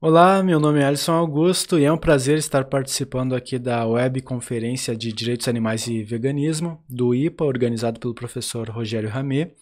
Olá, meu nome é Alisson Augusto e é um prazer estar participando aqui da web conferência de Direitos Animais e Veganismo do IPA, organizado pelo professor Rogério Ramê.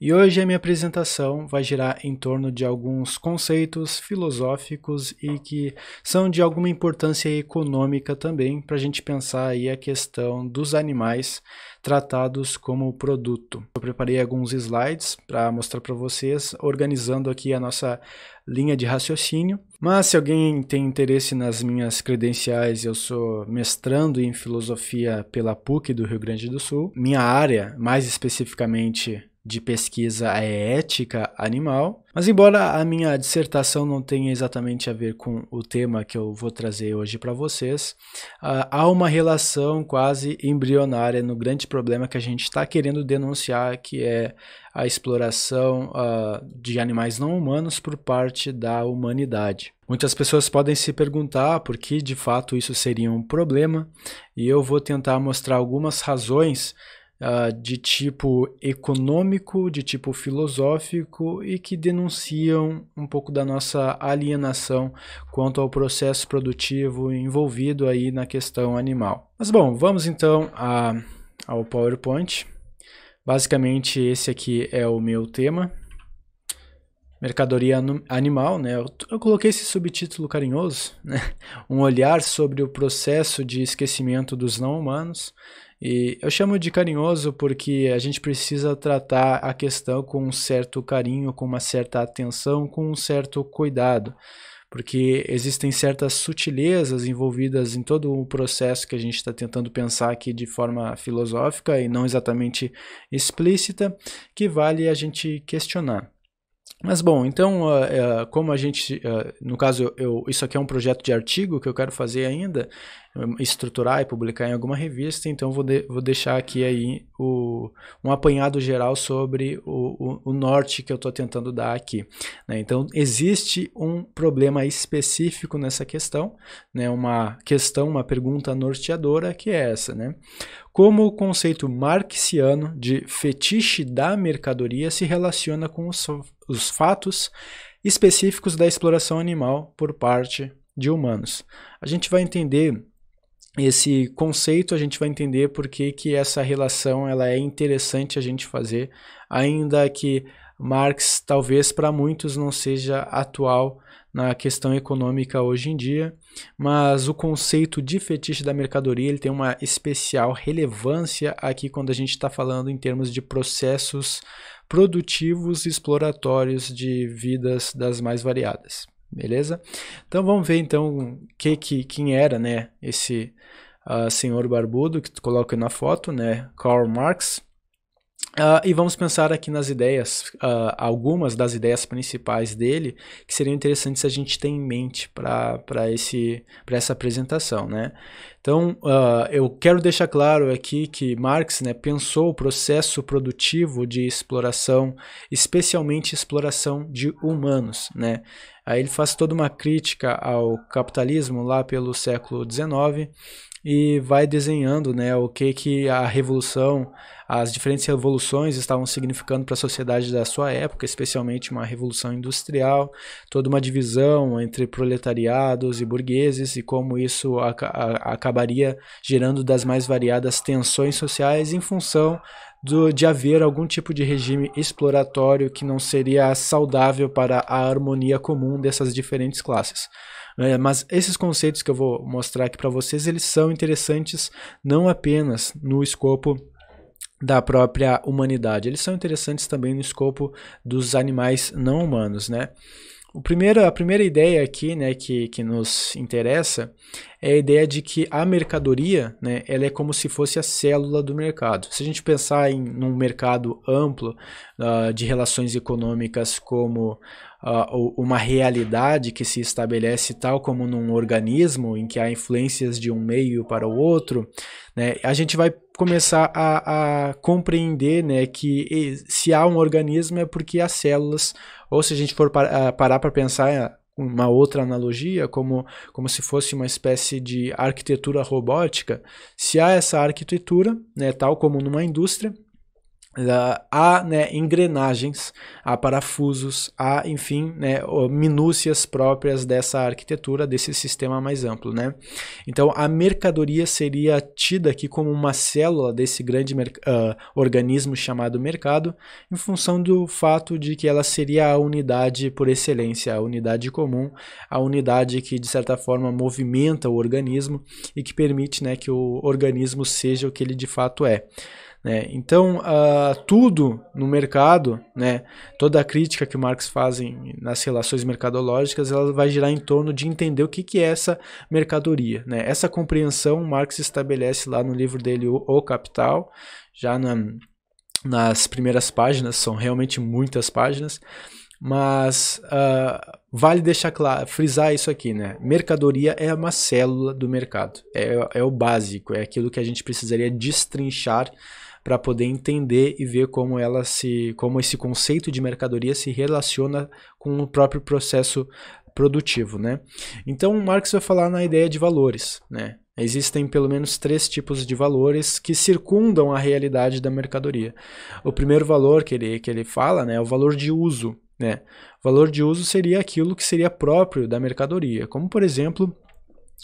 E hoje a minha apresentação vai girar em torno de alguns conceitos filosóficos e que são de alguma importância econômica também para a gente pensar aí a questão dos animais tratados como produto. Eu preparei alguns slides para mostrar para vocês, organizando aqui a nossa linha de raciocínio. Mas se alguém tem interesse nas minhas credenciais, eu sou mestrando em filosofia pela PUC do Rio Grande do Sul. Minha área, mais especificamente de pesquisa é ética animal. Mas, embora a minha dissertação não tenha exatamente a ver com o tema que eu vou trazer hoje para vocês, ah, há uma relação quase embrionária no grande problema que a gente está querendo denunciar, que é a exploração ah, de animais não humanos por parte da humanidade. Muitas pessoas podem se perguntar por que de fato isso seria um problema, e eu vou tentar mostrar algumas razões uh, de tipo econômico, de tipo filosófico e que denunciam um pouco da nossa alienação quanto ao processo produtivo envolvido aí na questão animal. Mas bom, vamos então a, ao PowerPoint. Basicamente esse aqui é o meu tema, mercadoria animal, né? Eu, eu, coloquei esse subtítulo carinhoso, né? Um olhar sobre o processo de esquecimento dos não humanos e eu chamo de carinhoso porque a gente precisa tratar a questão com um certo carinho, com uma certa atenção, com um certo cuidado, porque existem certas sutilezas envolvidas em todo o processo que a gente está tentando pensar aqui de forma filosófica e não exatamente explícita, que vale a gente questionar. Mas bom, então, uh, uh, como a gente, uh, no caso, eu, eu, isso aqui é um projeto de artigo que eu quero fazer ainda, hum, estruturar e publicar em alguma revista, então vou, de, vou deixar aqui aí o, um apanhado geral sobre o, o, o norte que eu estou tentando dar aqui. Né? Então, existe um problema específico nessa questão, né? uma questão, uma pergunta norteadora que é essa, né? como o conceito marxiano de fetiche da mercadoria se relaciona com os os fatos específicos da exploração animal por parte de humanos. A gente vai entender esse conceito, a gente vai entender por que, que essa relação ela é interessante a gente fazer, ainda que Marx talvez para muitos não seja atual na questão econômica hoje em dia, mas o conceito de fetiche da mercadoria ele tem uma especial relevância aqui quando a gente está falando em termos de processos produtivos exploratórios de vidas das mais variadas, beleza? Então vamos ver então que, que, quem era né, esse uh, senhor barbudo que tu coloca na foto, né, Karl Marx. Uh, e vamos pensar aqui nas ideias, uh, algumas das ideias principais dele, que seriam interessantes a gente ter em mente para essa apresentação. Né? Então, uh, eu quero deixar claro aqui que Marx né, pensou o processo produtivo de exploração, especialmente exploração de humanos. Né? Aí ele faz toda uma crítica ao capitalismo lá pelo século XIX e vai desenhando né, o que, que a revolução, as diferentes revoluções estavam significando para a sociedade da sua época, especialmente uma revolução industrial, toda uma divisão entre proletariados e burgueses e como isso a, a, acabaria gerando das mais variadas tensões sociais em função do, de haver algum tipo de regime exploratório que não seria saudável para a harmonia comum dessas diferentes classes. É, mas esses conceitos que eu vou mostrar aqui para vocês, eles são interessantes não apenas no escopo da própria humanidade, eles são interessantes também no escopo dos animais não humanos, né? O primeiro, a primeira ideia aqui né, que, que nos interessa é a ideia de que a mercadoria né, ela é como se fosse a célula do mercado. Se a gente pensar em um mercado amplo uh, de relações econômicas como uh, uma realidade que se estabelece tal como num organismo em que há influências de um meio para o outro, né, a gente vai começar a, a compreender né, que se há um organismo é porque há células, ou se a gente for par parar para pensar é, uma outra analogia, como, como se fosse uma espécie de arquitetura robótica, se há essa arquitetura, né, tal como numa indústria, há né, engrenagens, há parafusos, há, enfim, né, minúcias próprias dessa arquitetura, desse sistema mais amplo. Né? Então, a mercadoria seria tida aqui como uma célula desse grande uh, organismo chamado mercado, em função do fato de que ela seria a unidade por excelência, a unidade comum, a unidade que, de certa forma, movimenta o organismo e que permite né, que o organismo seja o que ele de fato é. Né? Então, uh, tudo no mercado, né, toda a crítica que o Marx faz em, nas relações mercadológicas, ela vai girar em torno de entender o que, que é essa mercadoria. Né? Essa compreensão Marx estabelece lá no livro dele, O, o Capital, já na, nas primeiras páginas, são realmente muitas páginas, mas uh, vale deixar claro, frisar isso aqui, né? Mercadoria é uma célula do mercado, é, é o básico, é aquilo que a gente precisaria destrinchar para poder entender e ver como ela se, como esse conceito de mercadoria se relaciona com o próprio processo produtivo, né? Então, Marx vai falar na ideia de valores, né? Existem pelo menos três tipos de valores que circundam a realidade da mercadoria. O primeiro valor que ele, que ele fala né, é o valor de uso. Né? O valor de uso seria aquilo que seria próprio da mercadoria, como por exemplo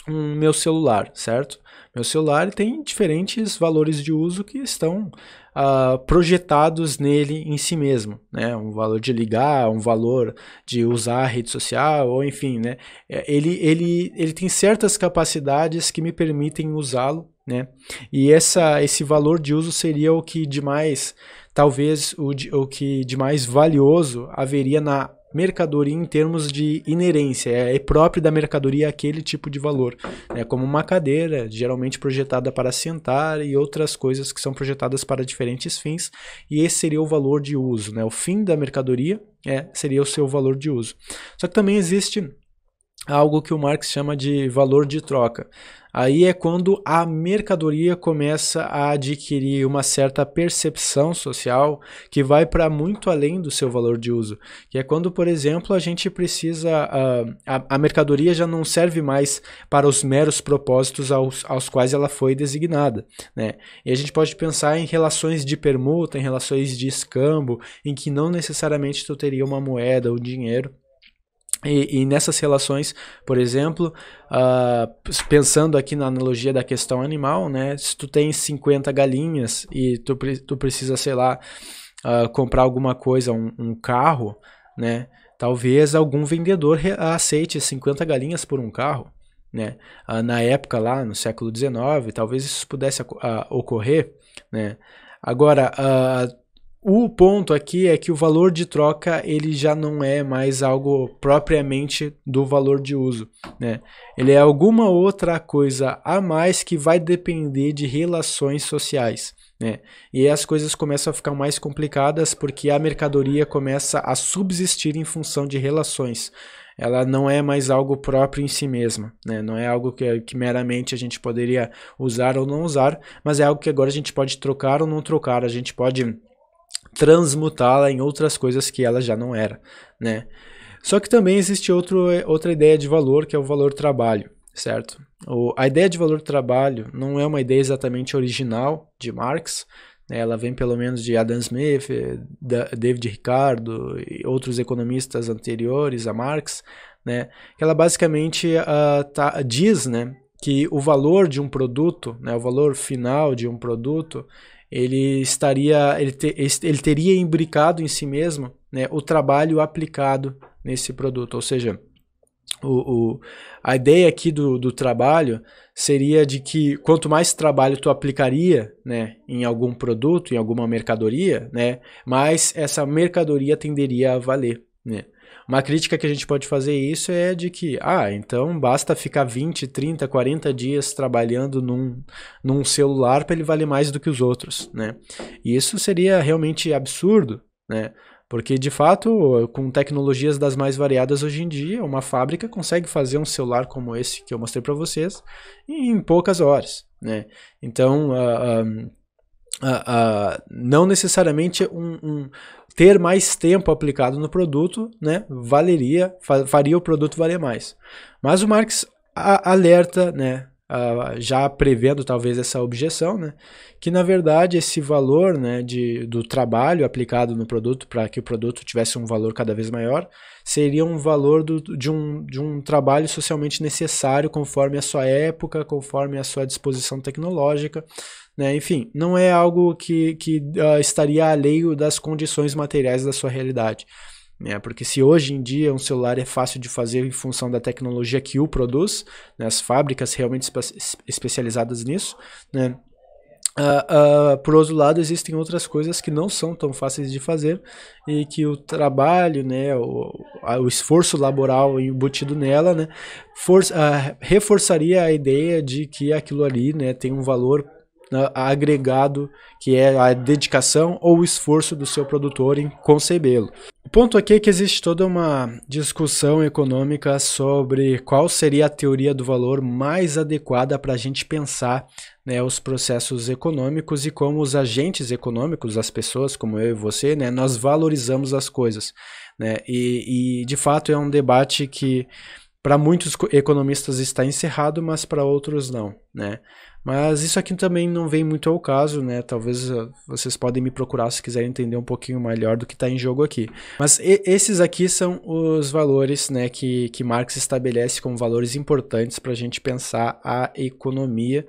um meu celular, certo? Meu celular tem diferentes valores de uso que estão uh, projetados nele em si mesmo, né? Um valor de ligar, um valor de usar a rede social, ou enfim, né? É, ele, ele, ele tem certas capacidades que me permitem usá-lo, né? E essa, esse valor de uso seria o que de mais, talvez o, de, o que de mais valioso haveria na mercadoria em termos de inerência, é próprio da mercadoria aquele tipo de valor, né? como uma cadeira, geralmente projetada para sentar e outras coisas que são projetadas para diferentes fins, e esse seria o valor de uso, né? o fim da mercadoria é, seria o seu valor de uso. Só que também existe algo que o Marx chama de valor de troca aí é quando a mercadoria começa a adquirir uma certa percepção social que vai para muito além do seu valor de uso. Que é quando, por exemplo, a gente precisa. A, ah, a, a mercadoria já não serve mais para os meros propósitos aos, aos quais ela foi designada. Né? E a gente pode pensar em relações de permuta, em relações de escambo, em que não necessariamente tu teria uma moeda ou dinheiro e, e, nessas relações, por exemplo, uh, pensando aqui na analogia da questão animal, né? Se tu tem 50 galinhas e tu, tu precisa, sei lá, uh, comprar alguma coisa, um, um, carro, né? Talvez algum vendedor aceite 50 galinhas por um carro, né? Uh, na época lá, no século XIX, talvez isso pudesse ocorrer, né? Agora, uh, o ponto aqui é que o valor de troca ele já não é mais algo propriamente do valor de uso, né? Ele é alguma outra coisa a mais que vai depender de relações sociais, né? E as coisas começam a ficar mais complicadas porque a mercadoria começa a subsistir em função de relações ela não é mais algo próprio em si mesma, né? não é algo que, que, meramente a gente poderia usar ou não usar, mas é algo que agora a gente pode trocar ou não trocar, a gente pode transmutá-la em outras coisas que ela já não era, né? Só que também existe outro, é, outra ideia de valor, que é o valor trabalho, certo? O, a ideia de valor trabalho não é uma ideia exatamente original de Marx, né? ela vem pelo menos de Adam Smith, David Ricardo e outros economistas anteriores a Marx, né? ela basicamente uh, tá, diz né? que o valor de um produto, né? o valor final de um produto, ele estaria, ele, te, ele teria imbricado em si mesmo né, o trabalho aplicado nesse produto. Ou seja, o, o, a ideia aqui do, do trabalho seria de que quanto mais trabalho tu aplicaria né, em algum produto, em alguma mercadoria, né, mais essa mercadoria tenderia a valer. Né? Uma crítica que a gente pode fazer isso é de que, ah, então basta ficar 20, 30, 40 dias trabalhando num, num celular para ele valer mais do que os outros, né? E isso seria realmente absurdo, né? Porque, de fato, com tecnologias das mais variadas hoje em dia, uma fábrica consegue fazer um celular como esse que eu mostrei para vocês em poucas horas, né? Então, uh, ah, um, ah, uh, uh, não necessariamente um, um, ter mais tempo aplicado no produto, né, valeria, faria o produto valer mais. Mas o Marx alerta, né, uh, já prevendo talvez essa objeção, né, que na verdade esse valor, né, de, do trabalho aplicado no produto para que o produto tivesse um valor cada vez maior, seria um valor do, de, um, de um trabalho socialmente necessário conforme a sua época, conforme a sua disposição tecnológica, né? Enfim, não é algo que, que uh, estaria alheio das condições materiais da sua realidade. Né? Porque se hoje em dia um celular é fácil de fazer em função da tecnologia que o produz, né? as fábricas realmente espe especializadas nisso, né? Uh, uh, por outro lado, existem outras coisas que não são tão fáceis de fazer e que o trabalho, né, o, o esforço laboral embutido nela, né, for, uh, reforçaria a ideia de que aquilo ali né, tem um valor né, agregado que é a dedicação ou o esforço do seu produtor em concebê-lo. O ponto aqui é que existe toda uma discussão econômica sobre qual seria a teoria do valor mais adequada para a gente pensar né, os processos econômicos e como os agentes econômicos, as pessoas como eu e você, né, nós valorizamos as coisas. Né? E, e de fato é um debate que para muitos economistas está encerrado, mas para outros não. Né? Mas isso aqui também não vem muito ao caso, né? Talvez ah, vocês podem me procurar se quiserem entender um pouquinho melhor do que está em jogo aqui. Mas esses aqui são os valores né, que, que Marx estabelece como valores importantes para a gente pensar a economia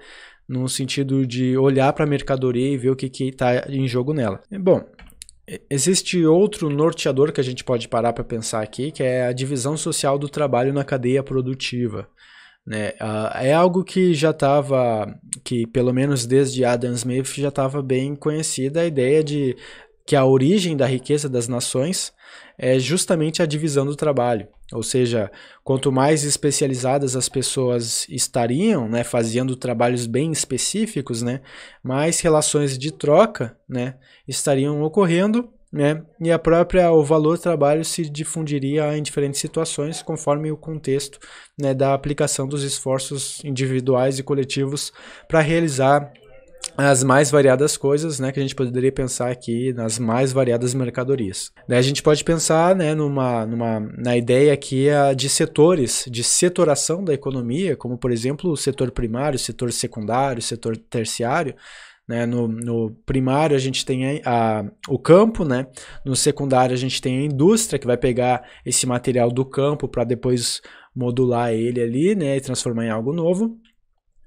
no sentido de olhar para a mercadoria e ver o que está em jogo nela. Bom, Existe outro norteador que a gente pode parar para pensar aqui, que é a divisão social do trabalho na cadeia produtiva. Né? Ah, é algo que já estava, que pelo menos desde Adam Smith já estava bem conhecida a ideia de que a origem da riqueza das nações é justamente a divisão do trabalho. Ou seja, quanto mais especializadas as pessoas estariam, né, fazendo trabalhos bem específicos, né, mais relações de troca, né, estariam ocorrendo né? E a própria o valor do trabalho se difundiria em diferentes situações conforme o contexto né, da aplicação dos esforços individuais e coletivos para realizar as mais variadas coisas, né, que a gente poderia pensar aqui nas mais variadas mercadorias. Daí a gente pode pensar, né, numa, numa na ideia aqui é de setores, de setoração da economia, como por exemplo o setor primário, setor secundário, setor terciário, né? No, no primário a gente tem a, a, o campo, né? no secundário a gente tem a indústria que vai pegar esse material do campo para depois modular ele ali né? e transformar em algo novo.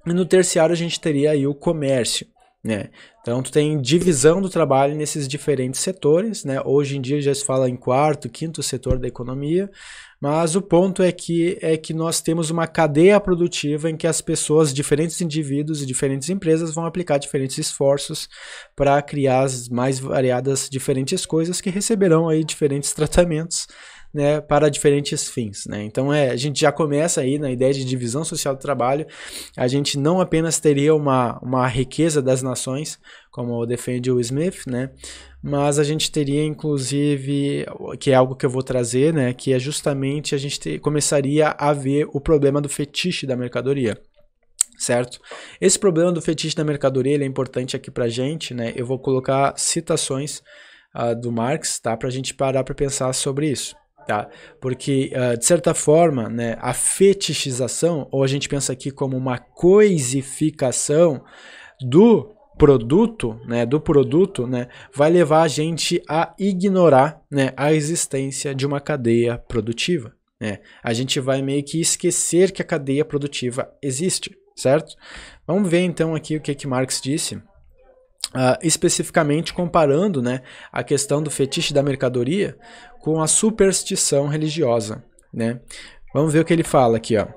E no terciário a gente teria aí o comércio. Né? Então, tu tem divisão do trabalho nesses diferentes setores, né? Hoje em dia já se fala em quarto, quinto setor da economia, mas o ponto é que é que nós temos uma cadeia produtiva em que as pessoas, diferentes indivíduos e diferentes empresas vão aplicar diferentes esforços para criar as mais variadas diferentes coisas que receberão aí diferentes tratamentos né, para diferentes fins. Né? Então é, a gente já começa aí na ideia de divisão social do trabalho, a gente não apenas teria uma, uma riqueza das nações, como defende o Smith, né? mas a gente teria inclusive, que é algo que eu vou trazer, né, que é justamente a gente ter, começaria a ver o problema do fetiche da mercadoria certo? Esse problema do fetiche da mercadoria é importante aqui para gente, né? Eu vou colocar citações uh, do Marx, tá? Para a gente parar para pensar sobre isso. Tá? Porque, uh, de certa forma, né, a fetichização, ou a gente pensa aqui como uma coisificação do produto, né, do produto, né, vai levar a gente a ignorar né, a existência de uma cadeia produtiva. Né? A gente vai meio que esquecer que a cadeia produtiva existe, certo? Vamos ver então aqui o que, que Marx disse. Uh, especificamente comparando né, a questão do fetiche da mercadoria com a superstição religiosa. Né? Vamos ver o que ele fala aqui. Ó.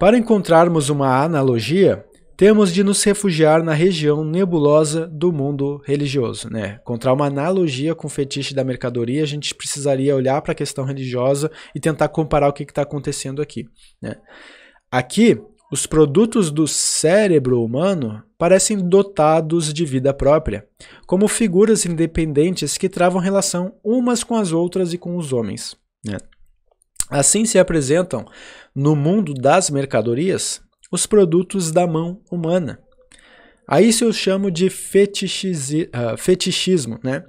Para encontrarmos uma analogia, temos de nos refugiar na região nebulosa do mundo religioso. Né? Encontrar uma analogia com o fetiche da mercadoria, a gente precisaria olhar para a questão religiosa e tentar comparar o que está acontecendo aqui. Né? Aqui, os produtos do cérebro humano parecem dotados de vida própria, como figuras independentes que travam relação umas com as outras e com os homens. Né? Assim se apresentam, no mundo das mercadorias, os produtos da mão humana. A isso eu chamo de ah, fetichismo, né?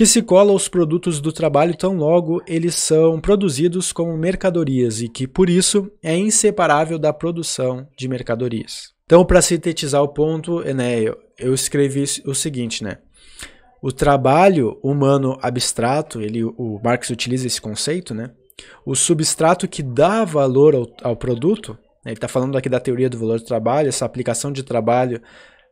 que se cola aos produtos do trabalho tão logo eles são produzidos como mercadorias e que, por isso, é inseparável da produção de mercadorias. Então, para sintetizar o ponto, Enéio, eu escrevi o seguinte, né? O trabalho humano abstrato, ele, o Marx utiliza esse conceito, né? O substrato que dá valor ao, ao produto, né? ele está falando aqui da teoria do valor do trabalho, essa aplicação de trabalho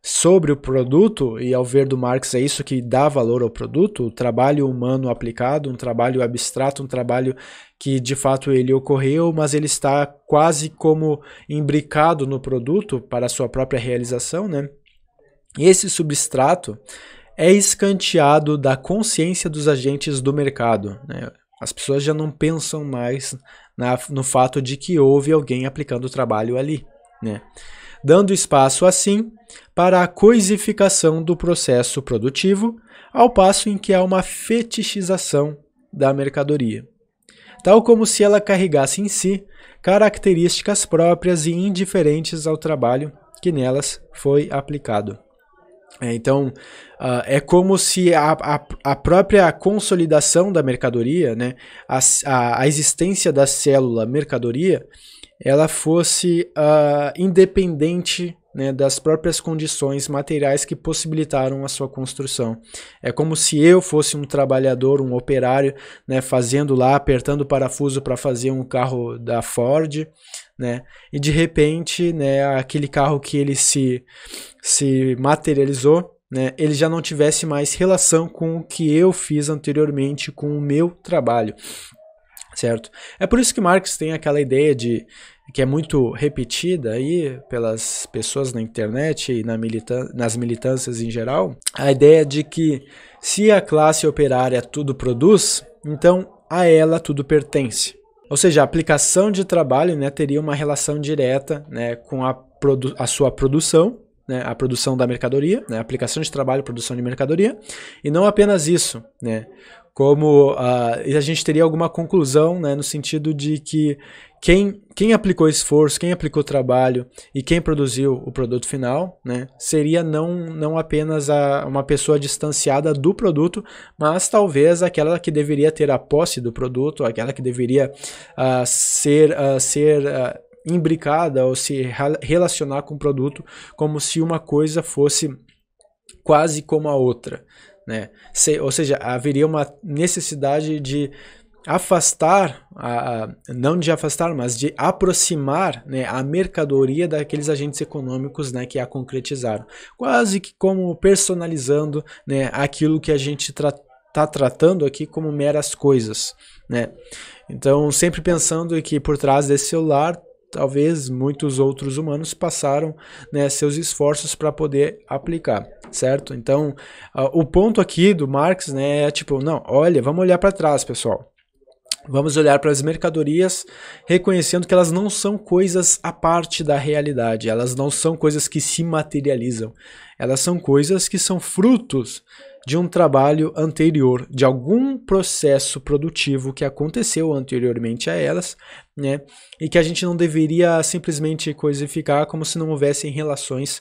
sobre o produto, e ao ver do Marx é isso que dá valor ao produto, o trabalho humano aplicado, um trabalho abstrato, um trabalho que de fato ele ocorreu, mas ele está quase como imbricado no produto para a sua própria realização, né? esse substrato é escanteado da consciência dos agentes do mercado, né? As pessoas já não pensam mais na, no fato de que houve alguém aplicando o trabalho ali, né? dando espaço assim para a coisificação do processo produtivo, ao passo em que há uma fetichização da mercadoria, tal como se ela carregasse em si características próprias e indiferentes ao trabalho que nelas foi aplicado. É, então, ah, é como se a, a, a própria consolidação da mercadoria, né, a, a, existência da célula mercadoria, ela fosse uh, independente né, das próprias condições materiais que possibilitaram a sua construção. É como se eu fosse um trabalhador, um operário, né, fazendo lá, apertando o parafuso para fazer um carro da Ford, né, e de repente, né, aquele carro que ele se, se materializou, né, ele já não tivesse mais relação com o que eu fiz anteriormente com o meu trabalho certo? É por isso que Marx tem aquela ideia de que é muito repetida aí pelas pessoas na internet e na milita nas militâncias em geral, a ideia de que se a classe operária tudo produz, então a ela tudo pertence. Ou seja, a aplicação de trabalho né, teria uma relação direta né, com a, a sua produção, né, a produção da mercadoria, né, a aplicação de trabalho, produção de mercadoria, e não apenas isso, né, como uh, a gente teria alguma conclusão né, no sentido de que quem, quem aplicou esforço, quem aplicou trabalho e quem produziu o produto final né, seria não, não apenas a, uma pessoa distanciada do produto, mas talvez aquela que deveria ter a posse do produto, aquela que deveria uh, ser, uh, ser imbricada ou se relacionar com o produto como se uma coisa fosse quase como a outra. Né? Se, ou seja, haveria uma necessidade de afastar, a, a, não de afastar, mas de aproximar né, a mercadoria daqueles agentes econômicos né, que a concretizaram. Quase que como personalizando né, aquilo que a gente está tra tá tratando aqui como meras coisas. Né? Então, sempre pensando que por trás desse celular talvez muitos outros humanos passaram né, seus esforços para poder aplicar, certo? Então, uh, o ponto aqui do Marx né, é tipo, não, olha, vamos olhar para trás, pessoal. Vamos olhar para as mercadorias, reconhecendo que elas não são coisas à parte da realidade, elas não são coisas que se materializam, elas são coisas que são frutos de um trabalho anterior, de algum processo produtivo que aconteceu anteriormente a elas, né? E que a gente não deveria simplesmente coisificar como se não houvessem relações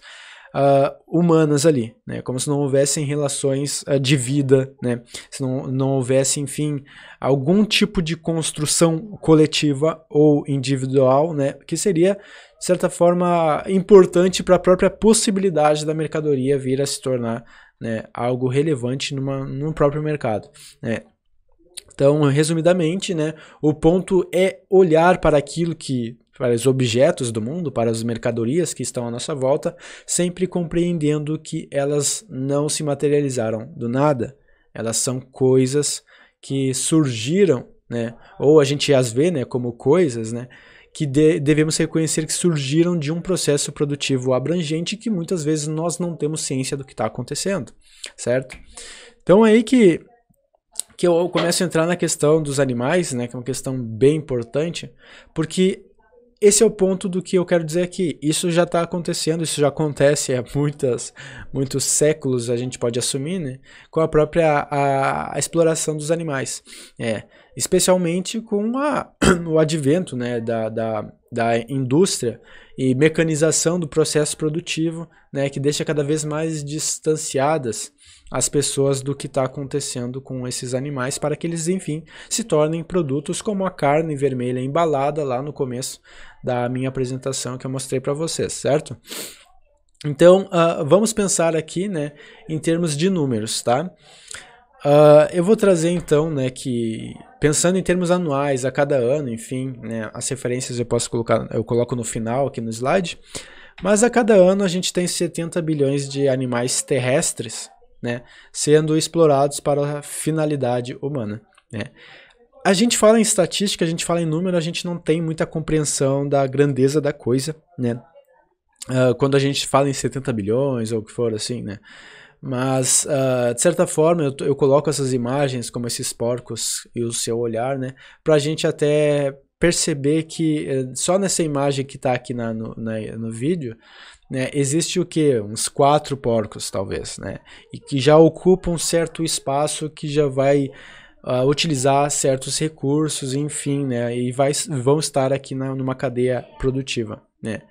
uh, humanas ali, né? Como se não houvessem relações uh, de vida, né? Se não, não houvesse, enfim, algum tipo de construção coletiva ou individual, né? Que seria de certa forma importante para a própria possibilidade da mercadoria vir a se tornar né, algo relevante numa, no próprio mercado. Né? Então, resumidamente, né, o ponto é olhar para aquilo que para os objetos do mundo, para as mercadorias que estão à nossa volta, sempre compreendendo que elas não se materializaram do nada. Elas são coisas que surgiram, né? Ou a gente as vê, né, como coisas, né? que de devemos reconhecer que surgiram de um processo produtivo abrangente que muitas vezes nós não temos ciência do que está acontecendo, certo? Então é aí que, que eu começo a entrar na questão dos animais, né, que é uma questão bem importante, porque esse é o ponto do que eu quero dizer aqui. Isso já está acontecendo, isso já acontece há muitas, muitos séculos, a gente pode assumir, né? Com a própria a, a exploração dos animais. É, especialmente com a, o advento né, da, da, da indústria e mecanização do processo produtivo, né, que deixa cada vez mais distanciadas as pessoas do que está acontecendo com esses animais para que eles, enfim, se tornem produtos como a carne vermelha embalada lá no começo da minha apresentação que eu mostrei para vocês, certo? Então, uh, vamos pensar aqui né, em termos de números, tá? Uh, eu vou trazer então, né, que pensando em termos anuais, a cada ano, enfim, né, as referências eu posso colocar, eu coloco no final aqui no slide, mas a cada ano a gente tem 70 bilhões de animais terrestres, né, sendo explorados para a finalidade humana, né. A gente fala em estatística, a gente fala em número, a gente não tem muita compreensão da grandeza da coisa, né, uh, quando a gente fala em 70 bilhões ou o que for assim, né, mas, uh, de certa forma, eu, eu, coloco essas imagens, como esses porcos e o seu olhar, né? a gente até perceber que eh, só nessa imagem que está aqui na, no, na, no vídeo, né, existe o que? Uns quatro porcos, talvez, né? E que já ocupam um certo espaço que já vai uh, utilizar certos recursos, enfim, né? E vai, vão estar aqui na, numa cadeia produtiva, né?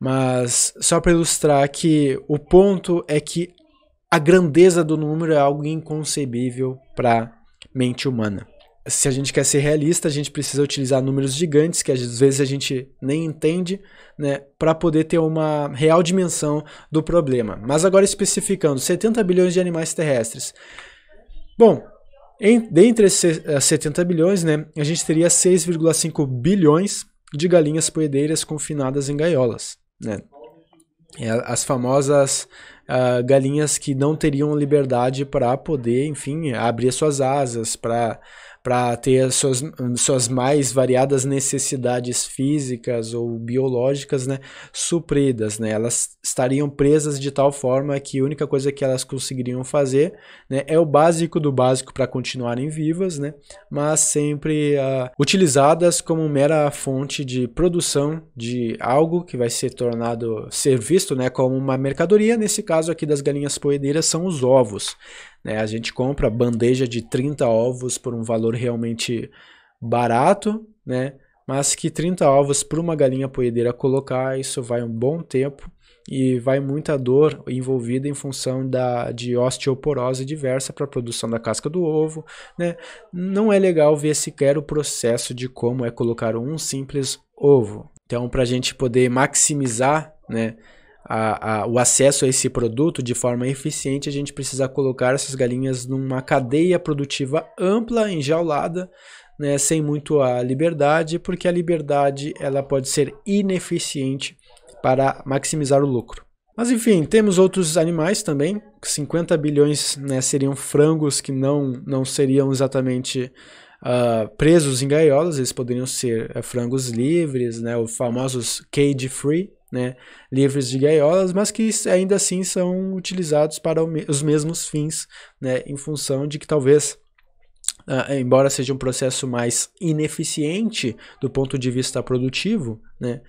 Mas só para ilustrar que o ponto é que a grandeza do número é algo inconcebível para mente humana. Se a gente quer ser realista, a gente precisa utilizar números gigantes que às vezes a gente nem entende, né, para poder ter uma real dimensão do problema. Mas agora especificando, 70 bilhões de animais terrestres. Bom, em, dentre esses 70 eh, bilhões, né, a gente teria 6,5 bilhões de galinhas poedeiras confinadas em gaiolas, né? É, as famosas uh, galinhas que não teriam liberdade para poder, enfim, abrir suas asas, para para ter as suas, suas mais variadas necessidades físicas ou biológicas, né, supridas, né? Elas estariam presas de tal forma que a única coisa que elas conseguiriam fazer, né, é o básico do básico para continuarem vivas, né, mas sempre uh, utilizadas como mera fonte de produção de algo que vai ser tornado ser visto, né, como uma mercadoria. Nesse caso aqui das galinhas poedeiras são os ovos, né? A gente compra bandeja de 30 ovos por um valor realmente barato, né? mas que 30 ovos para uma galinha poedeira colocar, isso vai um bom tempo e vai muita dor envolvida em função da, de osteoporose diversa para a produção da casca do ovo. Né? Não é legal ver sequer o processo de como é colocar um simples ovo. Então, para a gente poder maximizar né, a, a, o acesso a esse produto de forma eficiente, a gente precisa colocar essas galinhas numa cadeia produtiva ampla, enjaulada, né, sem muito a liberdade, porque a liberdade ela pode ser ineficiente para maximizar o lucro. Mas enfim, temos outros animais também, 50 bilhões né, seriam frangos que não, não seriam exatamente uh, presos em gaiolas, eles poderiam ser uh, frangos livres, né, os famosos cage free, né, livres de gaiolas, mas que ainda assim são utilizados para os mesmos fins, né, em função de que talvez Uh, embora seja um processo mais ineficiente do ponto de vista produtivo, né?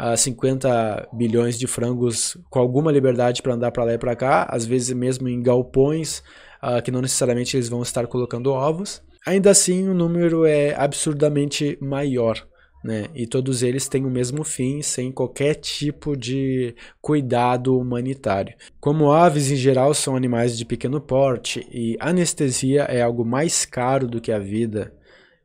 Uh, 50 bilhões de frangos com alguma liberdade para andar para lá e para cá, às vezes mesmo em galpões, uh, que não necessariamente eles vão estar colocando ovos. Ainda assim, o número é absurdamente maior né? E todos eles têm o mesmo fim, sem qualquer tipo de cuidado humanitário. Como aves em geral são animais de pequeno porte e anestesia é algo mais caro do que a vida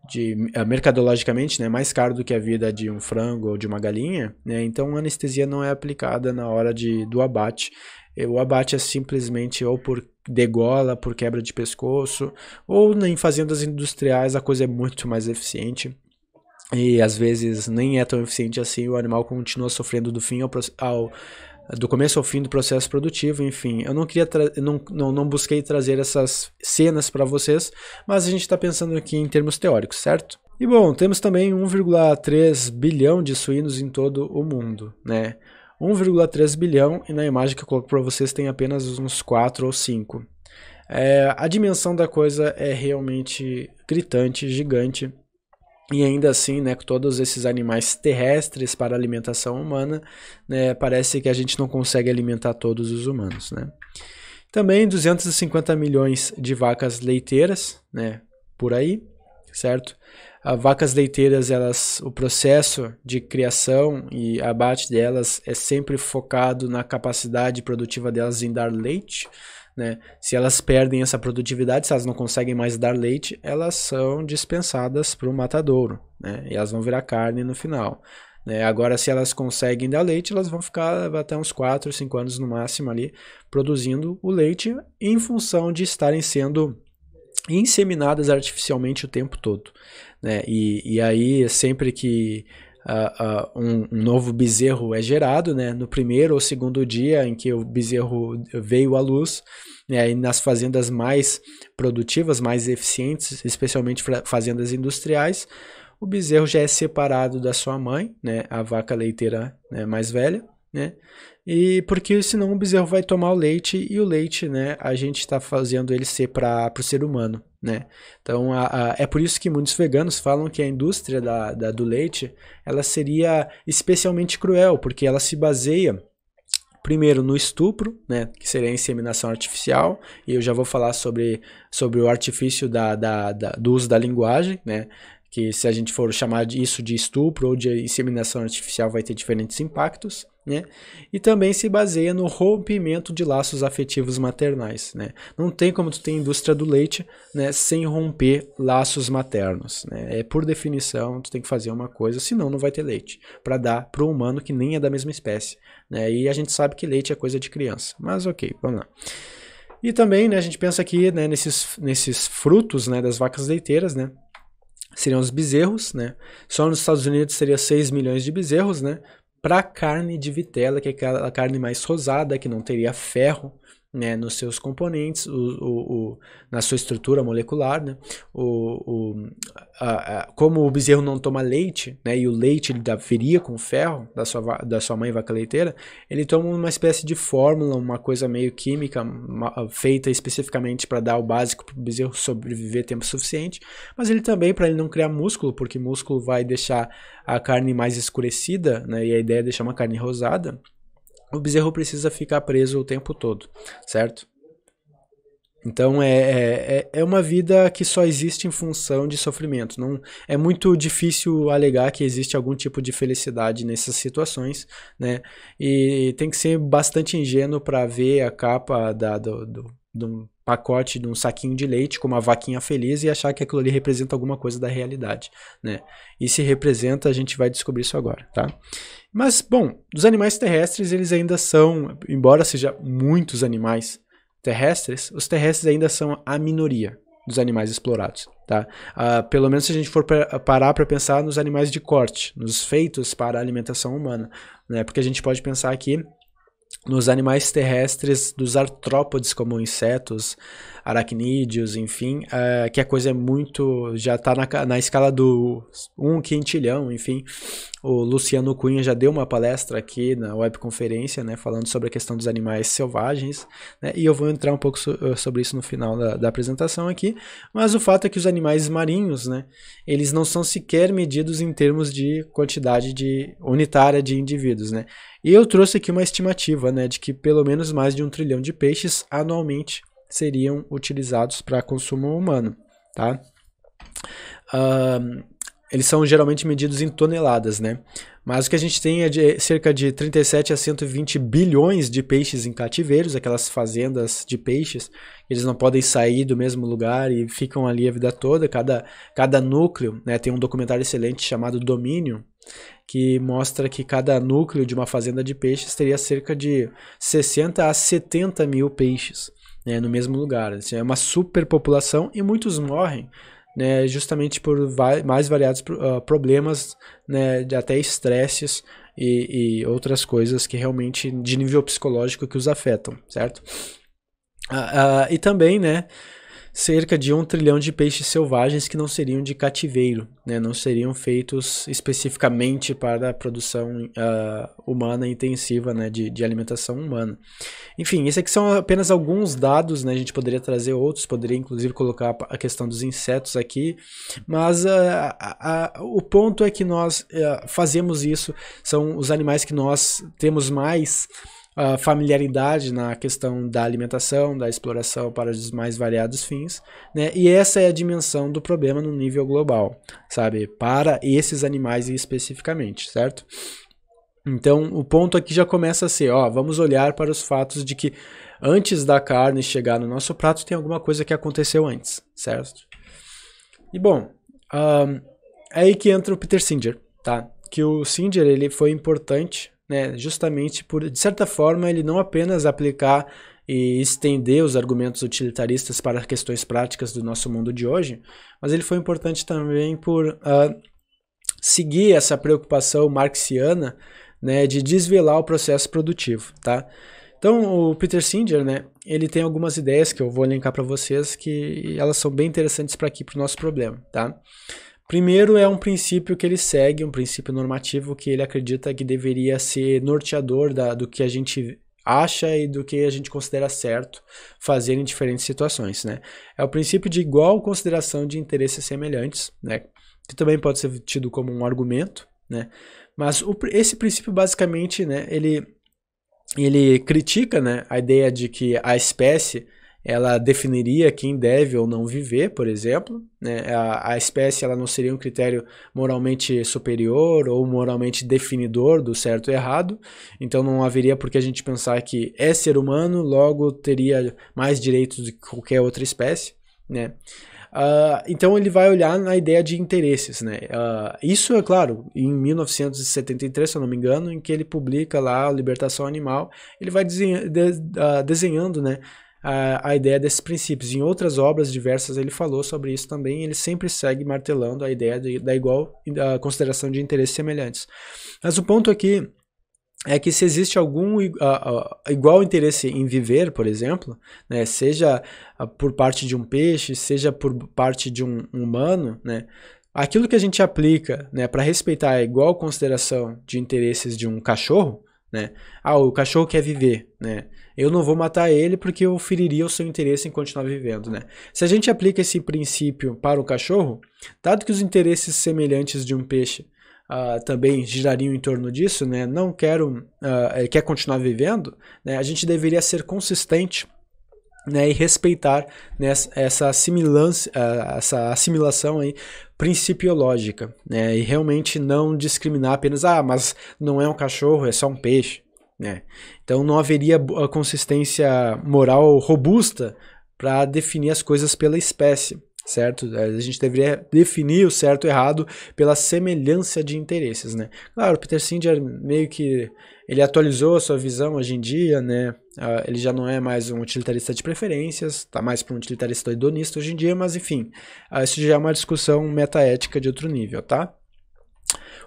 de eh, mercadologicamente, né, mais caro do que a vida de um frango ou de uma galinha, né? Então anestesia não é aplicada na hora de, do abate. Eh, o abate é simplesmente ou por degola, por quebra de pescoço, ou em fazendas industriais a coisa é muito mais eficiente e às vezes nem é tão eficiente assim, o animal continua sofrendo do fim ao, ao do começo ao fim do processo produtivo, enfim. Eu não queria não, não, não busquei trazer essas cenas para vocês, mas a gente está pensando aqui em termos teóricos, certo? E bom, temos também 1,3 bilhão de suínos em todo o mundo, né? 1,3 bilhão e na imagem que eu coloco para vocês tem apenas uns 4 ou 5. É, a dimensão da coisa é realmente gritante, gigante. E ainda assim, né, com todos esses animais terrestres para alimentação humana, né, parece que a gente não consegue alimentar todos os humanos, né? Também 250 milhões de vacas leiteiras, né, por aí, certo? A ah, vacas leiteiras, elas, o processo de criação e abate delas é sempre focado na capacidade produtiva delas em dar leite, né? Se elas perdem essa produtividade, se elas não conseguem mais dar leite, elas são dispensadas para o matadouro, né? E elas vão virar carne no final. Né? Agora, se elas conseguem dar leite, elas vão ficar até uns 4, 5 anos no máximo ali, produzindo o leite em função de estarem sendo inseminadas artificialmente o tempo todo. Né? E, e aí, sempre que uh, uh, um, um, novo bezerro é gerado, né? No primeiro ou segundo dia em que o bezerro veio à luz, né? E nas fazendas mais produtivas, mais eficientes, especialmente fazendas industriais, o bezerro já é separado da sua mãe, né? A vaca leiteira né? mais velha, né? E porque senão o bezerro vai tomar o leite e o leite, né? A gente está fazendo ele ser para o ser humano. Né? Então a, a, é por isso que muitos veganos falam que a indústria da, da, do leite ela seria especialmente cruel, porque ela se baseia primeiro no estupro, né, que seria a inseminação artificial, e eu já vou falar sobre, sobre o artifício da, da, da do uso da linguagem, né, que se a gente for chamar isso de estupro ou de inseminação artificial vai ter diferentes impactos, né? E também se baseia no rompimento de laços afetivos maternais, né? Não tem como tu ter indústria do leite, né, sem romper laços maternos, né? É por definição, tu tem que fazer uma coisa, senão não vai ter leite para dar para o humano que nem é da mesma espécie, né? E a gente sabe que leite é coisa de criança. Mas OK, vamos lá. E também, né, a gente pensa aqui, né, nesses, nesses frutos, né, das vacas leiteiras, né, seriam os bezerros, né? Só nos Estados Unidos seria 6 milhões de bezerros, né? Para carne de vitela, que é aquela carne mais rosada, que não teria ferro, né, nos seus componentes, o, o, o, na sua estrutura molecular, né, o, a, a, como o bezerro não toma leite, né, e o leite ele dá feria com o ferro da sua, da sua mãe vaca leiteira, ele toma uma espécie de fórmula, uma coisa meio química, uma, feita especificamente para dar o básico para o bezerro sobreviver tempo suficiente, mas ele também, para ele não criar músculo, porque músculo vai deixar a carne mais escurecida, né, e a ideia é deixar uma carne rosada, o bezerro precisa ficar preso o tempo todo, certo? Então é, é, é, é uma vida que só existe em função de sofrimento. Não é muito difícil alegar que existe algum tipo de felicidade nessas situações, né? E tem que ser bastante ingênuo para ver a capa da, do, do de um pacote, de um saquinho de leite com uma vaquinha feliz e achar que aquilo ali representa alguma coisa da realidade, né? E se representa, a gente vai descobrir isso agora, tá? Mas, bom, dos animais terrestres, eles ainda são, embora seja muitos animais terrestres, os terrestres ainda são a minoria dos animais explorados, tá? Ah, pelo menos se a gente for parar para pensar nos animais de corte, nos feitos para alimentação humana, né? Porque a gente pode pensar aqui nos animais terrestres dos artrópodes, como insetos, aracnídeos, enfim, é, que a coisa é muito. já está na, na escala do um quintilhão, enfim. O Luciano Cunha já deu uma palestra aqui na webconferência, né, falando sobre a questão dos animais selvagens, né, e eu vou entrar um pouco so, eh, sobre isso no final da, da, apresentação aqui, mas o fato é que os animais marinhos, né, eles não são sequer medidos em termos de quantidade de unitária de indivíduos, né, e eu trouxe aqui uma estimativa, né, de que pelo menos mais de um trilhão de peixes anualmente seriam utilizados para consumo humano, tá? Uh, eles são geralmente medidos em toneladas, né? Mas o que a gente tem é de cerca de 37 a 120 bilhões de peixes em cativeiros, aquelas fazendas de peixes. Eles não podem sair do mesmo lugar e ficam ali a vida toda. Cada, cada núcleo, né? Tem um documentário excelente chamado Domínio, que mostra que cada núcleo de uma fazenda de peixes teria cerca de 60 a 70 mil peixes né, no mesmo lugar. Assim, é uma superpopulação e muitos morrem né, justamente por vai, mais variados uh, problemas, né, de até estresses e, e, outras coisas que realmente de nível psicológico que os afetam, certo? Uh, uh, e também, né, cerca de um trilhão de peixes selvagens que não seriam de cativeiro, né? não seriam feitos especificamente para a produção uh, humana intensiva né? de, de alimentação humana. Enfim, esses aqui são apenas alguns dados, né? a gente poderia trazer outros, poderia inclusive colocar a questão dos insetos aqui, mas uh, uh, o ponto é que nós ah, fazemos isso, são os animais que nós temos mais uh, familiaridade na questão da alimentação, da exploração para os mais variados fins, né? E essa é a dimensão do problema no nível global, sabe? Para esses animais especificamente, certo? Então, o ponto aqui já começa a ser, ó, vamos olhar para os fatos de que antes da carne chegar no nosso prato tem alguma coisa que aconteceu antes, certo? E bom, um, é aí que entra o Peter Singer, tá? Que o Singer ele foi importante né, justamente por, de certa forma, ele não apenas aplicar e estender os argumentos utilitaristas para questões práticas do nosso mundo de hoje, mas ele foi importante também por uh, seguir essa preocupação marxiana né, de desvelar o processo produtivo, tá? Então, o Peter Singer, né, ele tem algumas ideias que eu vou linkar para vocês que elas são bem interessantes para aqui para o nosso problema, tá? Primeiro é um princípio que ele segue, um princípio normativo que ele acredita que deveria ser norteador da, do que a gente acha e do que a gente considera certo fazer em diferentes situações, né? É o princípio de igual consideração de interesses semelhantes, né? Que também pode ser tido como um argumento, né? Mas o, esse princípio basicamente, né? Ele ele critica, né? A ideia de que a espécie ela definiria quem deve ou não viver, por exemplo. Né? A, a, espécie ela não seria um critério moralmente superior ou moralmente definidor do certo e errado. Então não haveria por que a gente pensar que é ser humano, logo teria mais direitos do que qualquer outra espécie. Né? Uh, então ele vai olhar na ideia de interesses, né? Uh, isso é claro, em 1973, se eu não me engano, em que ele publica lá a Libertação Animal, ele vai desenha, de, uh, desenhando, né? a, a ideia desses princípios. Em outras obras diversas ele falou sobre isso também, ele sempre segue martelando a ideia de, da igual da consideração de interesses semelhantes. Mas o ponto aqui é que se existe algum uh, uh, igual interesse em viver, por exemplo, né, seja por parte de um peixe, seja por parte de um humano, né, aquilo que a gente aplica né, para respeitar a igual consideração de interesses de um cachorro, né? Ah, o cachorro quer viver, né? Eu não vou matar ele porque eu feriria o seu interesse em continuar vivendo, né? Se a gente aplica esse princípio para o cachorro, dado que os interesses semelhantes de um peixe uh, também girariam em torno disso, né? Não quero, uh, quer continuar vivendo, né? A gente deveria ser consistente né, e respeitar né, essa, essa assimilação aí, principiológica, né, e realmente não discriminar apenas, ah, mas não é um cachorro, é só um peixe. Né? Então não haveria a consistência moral robusta para definir as coisas pela espécie, certo? A gente deveria definir o certo e o errado pela semelhança de interesses, né? Claro, Peter Singer meio que ele atualizou a sua visão hoje em dia, né? Uh, ele já não é mais um utilitarista de preferências, está mais para um utilitarista hedonista hoje em dia, mas enfim, uh, isso já é uma discussão metaética de outro nível, tá?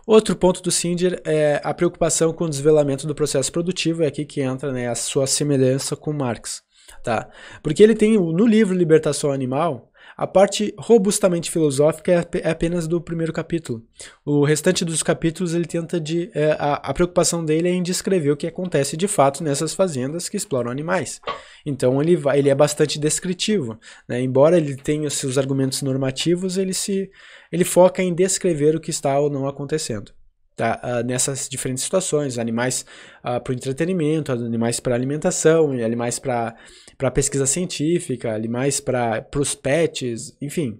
Outro ponto do Singer é a preocupação com o desvelamento do processo produtivo, é aqui que entra né, a sua semelhança com Marx. Tá? Porque ele tem no livro Libertação Animal, a parte robustamente filosófica é, é apenas do primeiro capítulo. O restante dos capítulos ele tenta de. É, a, a, preocupação dele é em descrever o que acontece de fato nessas fazendas que exploram animais. Então ele, vai, ele é bastante descritivo. Né? Embora ele tenha seus argumentos normativos, ele se ele foca em descrever o que está ou não acontecendo. Tá, uh, nessas diferentes situações, animais uh, ah, para o entretenimento, animais para alimentação, animais para pesquisa científica, animais para os pets, enfim.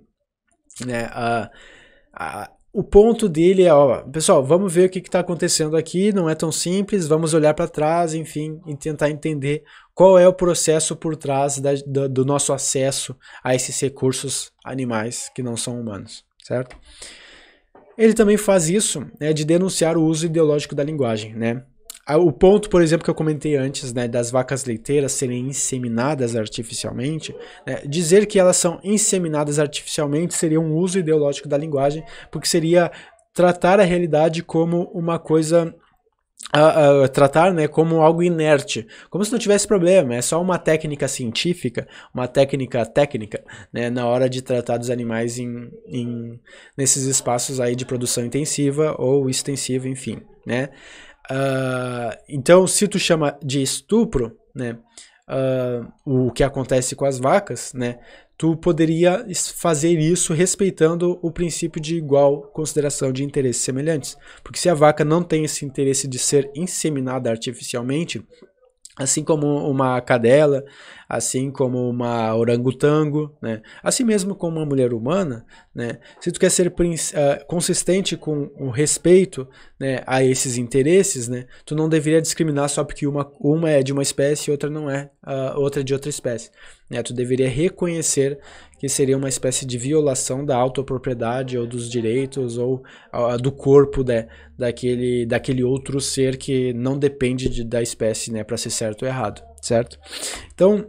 Né, uh, o ponto dele é, ó, pessoal, vamos ver o que está acontecendo aqui, não é tão simples, vamos olhar para trás, enfim, e tentar entender qual é o processo por trás da, do nosso acesso a esses recursos animais que não são humanos, certo? Ele também faz isso né, de denunciar o uso ideológico da linguagem. Né? Ah, o ponto, por exemplo, que eu comentei antes, né, das vacas leiteiras serem inseminadas artificialmente, né, dizer que elas são inseminadas artificialmente seria um uso ideológico da linguagem, porque seria tratar a realidade como uma coisa a, a, tratar né, como algo inerte, como se não tivesse problema, é só uma técnica científica, uma técnica técnica, né, na hora de tratar dos animais em, em, nesses espaços aí de produção intensiva ou extensiva, enfim, né. Uh, então, se tu chama de estupro, né, uh, o que acontece com as vacas, né, tu poderia fazer isso respeitando o princípio de igual consideração de interesses semelhantes. Porque se a vaca não tem esse interesse de ser inseminada artificialmente, assim como uma cadela, assim como uma orangotango, né? assim mesmo como uma mulher humana, né? se tu quer ser uh, consistente com o respeito né, a esses interesses, né, tu não deveria discriminar só porque uma, uma é de uma espécie e outra não é, uh, outra é de outra espécie. Né? Tu deveria reconhecer que seria uma espécie de violação da autopropriedade ou dos direitos ou uh, do corpo de, daquele, daquele outro ser que não depende de, da espécie, né, para ser certo ou errado, certo? Então,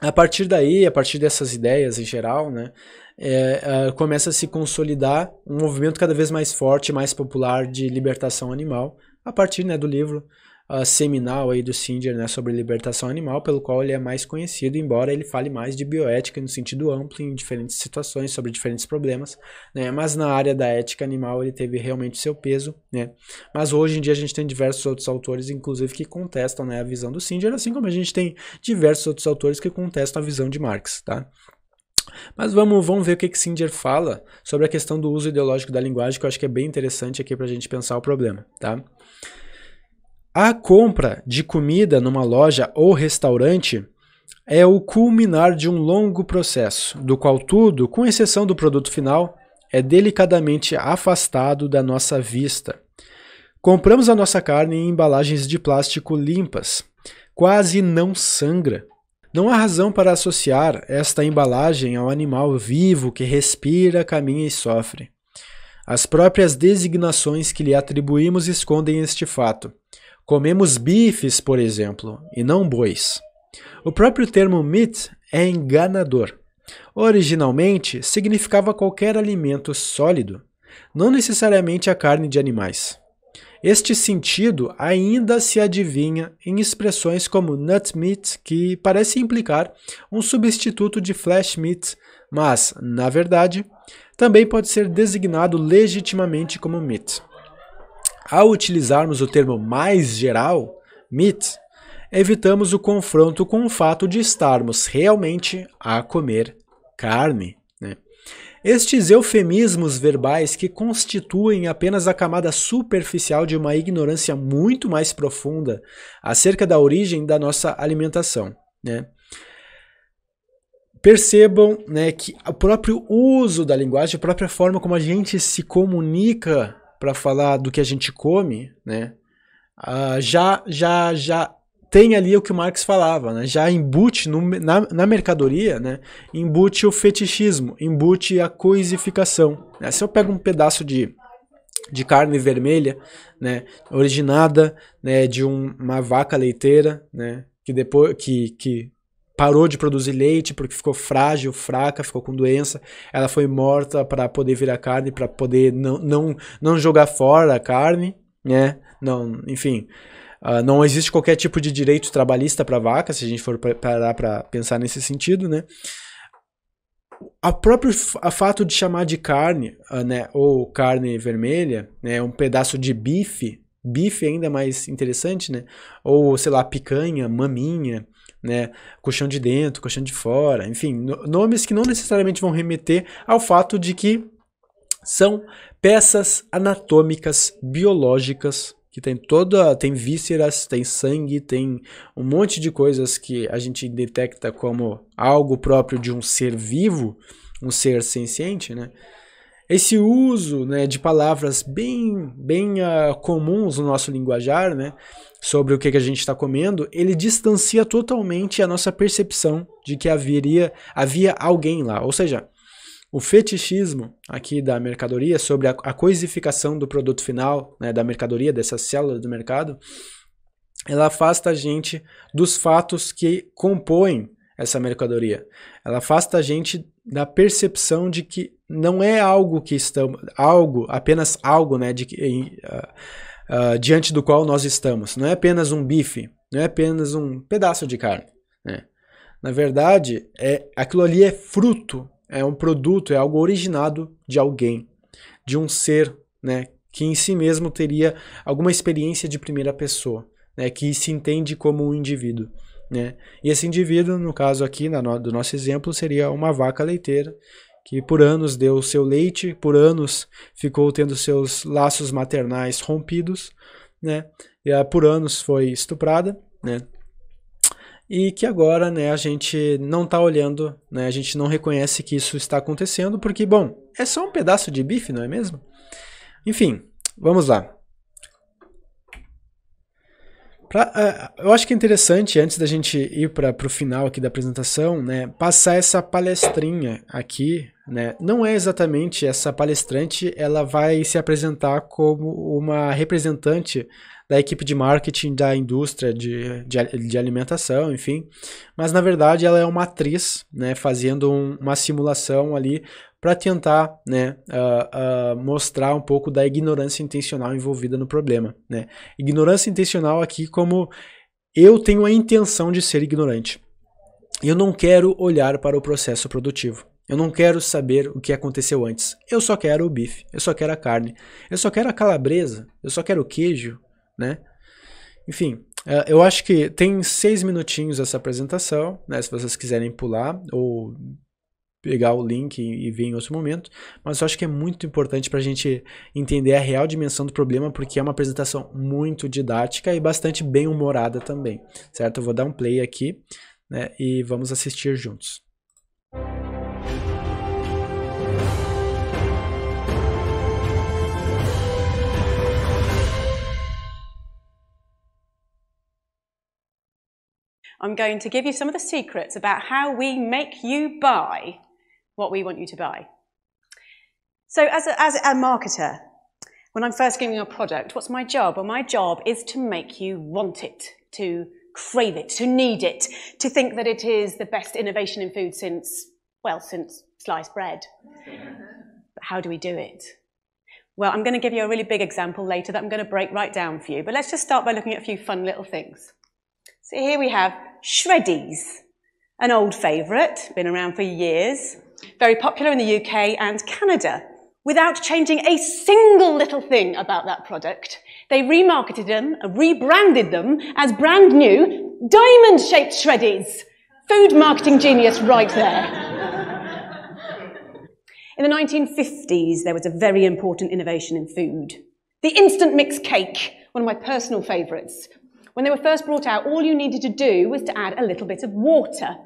a partir daí, a partir dessas ideias em geral, né, é, é, começa a se consolidar um movimento cada vez mais forte, mais popular de libertação animal, a partir né, do livro uh, seminal aí do Singer né, sobre libertação animal, pelo qual ele é mais conhecido, embora ele fale mais de bioética no sentido amplo, em diferentes situações, sobre diferentes problemas, né, mas na área da ética animal ele teve realmente seu peso. Né, mas hoje em dia a gente tem diversos outros autores, inclusive, que contestam né, a visão do Singer, assim como a gente tem diversos outros autores que contestam a visão de Marx. Tá? Mas vamos, vamos ver o que, que Singer fala sobre a questão do uso ideológico da linguagem, que eu acho que é bem interessante aqui para a gente pensar o problema. Tá? A compra de comida numa loja ou restaurante é o culminar de um longo processo, do qual tudo, com exceção do produto final, é delicadamente afastado da nossa vista. Compramos a nossa carne em embalagens de plástico limpas, quase não sangra. Não há razão para associar esta embalagem ao animal vivo que respira, caminha e sofre. As próprias designações que lhe atribuímos escondem este fato. Comemos bifes, por exemplo, e não bois. O próprio termo meat é enganador. Originalmente, significava qualquer alimento sólido, não necessariamente a carne de animais. Este sentido ainda se adivinha em expressões como nut meat, que parece implicar um substituto de flesh meat, mas, na verdade, também pode ser designado legitimamente como meat. Ao utilizarmos o termo mais geral, meat, evitamos o confronto com o fato de estarmos realmente a comer carne. Né? Estes eufemismos verbais que constituem apenas a camada superficial de uma ignorância muito mais profunda acerca da origem da nossa alimentação. Né? Percebam né, que o próprio uso da linguagem, a própria forma como a gente se comunica para falar do que a gente come, né? Uh, já, já, já tem ali o que o Marx falava, né? Já embute no, na, na mercadoria, né? Embute o fetichismo, embute a coisificação. Né? Se eu pego um pedaço de de carne vermelha, né, originada, né, de um, uma vaca leiteira, né, que depois que, que parou de produzir leite porque ficou frágil, fraca, ficou com doença. Ela foi morta para poder virar carne, para poder não, não, não jogar fora a carne, né? Não, enfim. Uh, não existe qualquer tipo de direito trabalhista para vaca, se a gente for parar para pensar nesse sentido, né? O próprio a fato de chamar de carne, uh, né, ou carne vermelha, né, um pedaço de bife, bife ainda mais interessante, né? Ou, sei lá, picanha, maminha, né? Colchão de dentro, colchão de fora, enfim, nomes que não necessariamente vão remeter ao fato de que são peças anatômicas biológicas que tem toda, tem vísceras, tem sangue, tem um monte de coisas que a gente detecta como algo próprio de um ser vivo, um ser senciente, né? Esse uso né, de palavras bem, bem uh, comuns no nosso linguajar, né, sobre o que, que a gente está comendo, ele distancia totalmente a nossa percepção de que haveria, havia alguém lá. Ou seja, o fetichismo aqui da mercadoria sobre a, a coisificação do produto final, né, da mercadoria, dessa célula do mercado, ela afasta a gente dos fatos que compõem essa mercadoria. Ela afasta a gente da percepção de que não é algo que estamos, algo, apenas algo, né, de, uh, uh, diante do qual nós estamos. Não é apenas um bife, não é apenas um pedaço de carne. Né? Na verdade, é aquilo ali é fruto, é um produto, é algo originado de alguém, de um ser, né, que em si mesmo teria alguma experiência de primeira pessoa, né, que se entende como um indivíduo. Né? E esse indivíduo, no caso aqui na, do nosso exemplo, seria uma vaca leiteira que por anos deu seu leite, por anos ficou tendo seus laços maternais rompidos, né? E por anos foi estuprada, né? E que agora, né, a gente não está olhando, né? A gente não reconhece que isso está acontecendo, porque bom, é só um pedaço de bife, não é mesmo? Enfim, vamos lá. Pra, uh, eu acho que é interessante, antes da gente ir para o final aqui da apresentação, né, passar essa palestrinha aqui né? Não é exatamente essa palestrante, ela vai se apresentar como uma representante da equipe de marketing da indústria de, de, de alimentação, enfim. Mas na verdade ela é uma atriz, né, fazendo um, uma simulação ali para tentar né, uh, uh, mostrar um pouco da ignorância intencional envolvida no problema. Né? Ignorância intencional aqui como eu tenho a intenção de ser ignorante. Eu não quero olhar para o processo produtivo. Eu não quero saber o que aconteceu antes. Eu só quero o bife, eu só quero a carne, eu só quero a calabresa, eu só quero o queijo, né? Enfim, eh, eu acho que tem seis minutinhos essa apresentação, né? Se vocês quiserem pular ou pegar o link e, ver em outro momento, mas eu acho que é muito importante para a gente entender a real dimensão do problema, porque é uma apresentação muito didática e bastante bem humorada também, certo? Eu vou dar um play aqui né? e vamos assistir juntos. I'm going to give you some of the secrets about how we make you buy what we want you to buy. So, as a, as a marketer, when I'm first giving you a product, what's my job? Well, my job is to make you want it, to crave it, to need it, to think that it is the best innovation in food since, well, since sliced bread. but how do we do it? Well, I'm going to give you a really big example later that I'm going to break right down for you, but let's just start by looking at a few fun little things. So here we have Shreddies, an old favourite, been around for years, very popular in the UK and Canada. Without changing a single little thing about that product, they remarketed them, rebranded them as brand new diamond-shaped Shreddies. Food marketing genius right there. in the 1950s, there was a very important innovation in food. The instant mix cake, one of my personal favourites, when they were first brought out, all you needed to do was to add a little bit of water.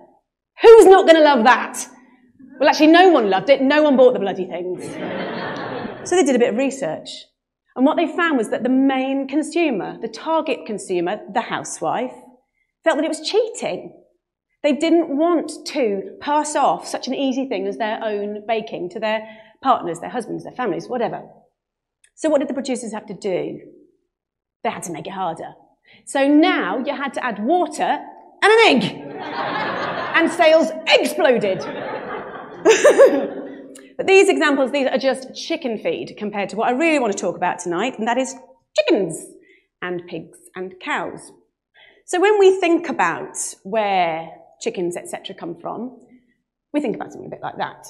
Who's not going to love that? Well, actually, no one loved it. No one bought the bloody things. so they did a bit of research. And what they found was that the main consumer, the target consumer, the housewife, felt that it was cheating. They didn't want to pass off such an easy thing as their own baking to their partners, their husbands, their families, whatever. So what did the producers have to do? They had to make it harder. So now you had to add water and an egg. and sales exploded. but these examples, these are just chicken feed compared to what I really want to talk about tonight, and that is chickens and pigs and cows. So when we think about where chickens, etc., come from, we think about something a bit like that.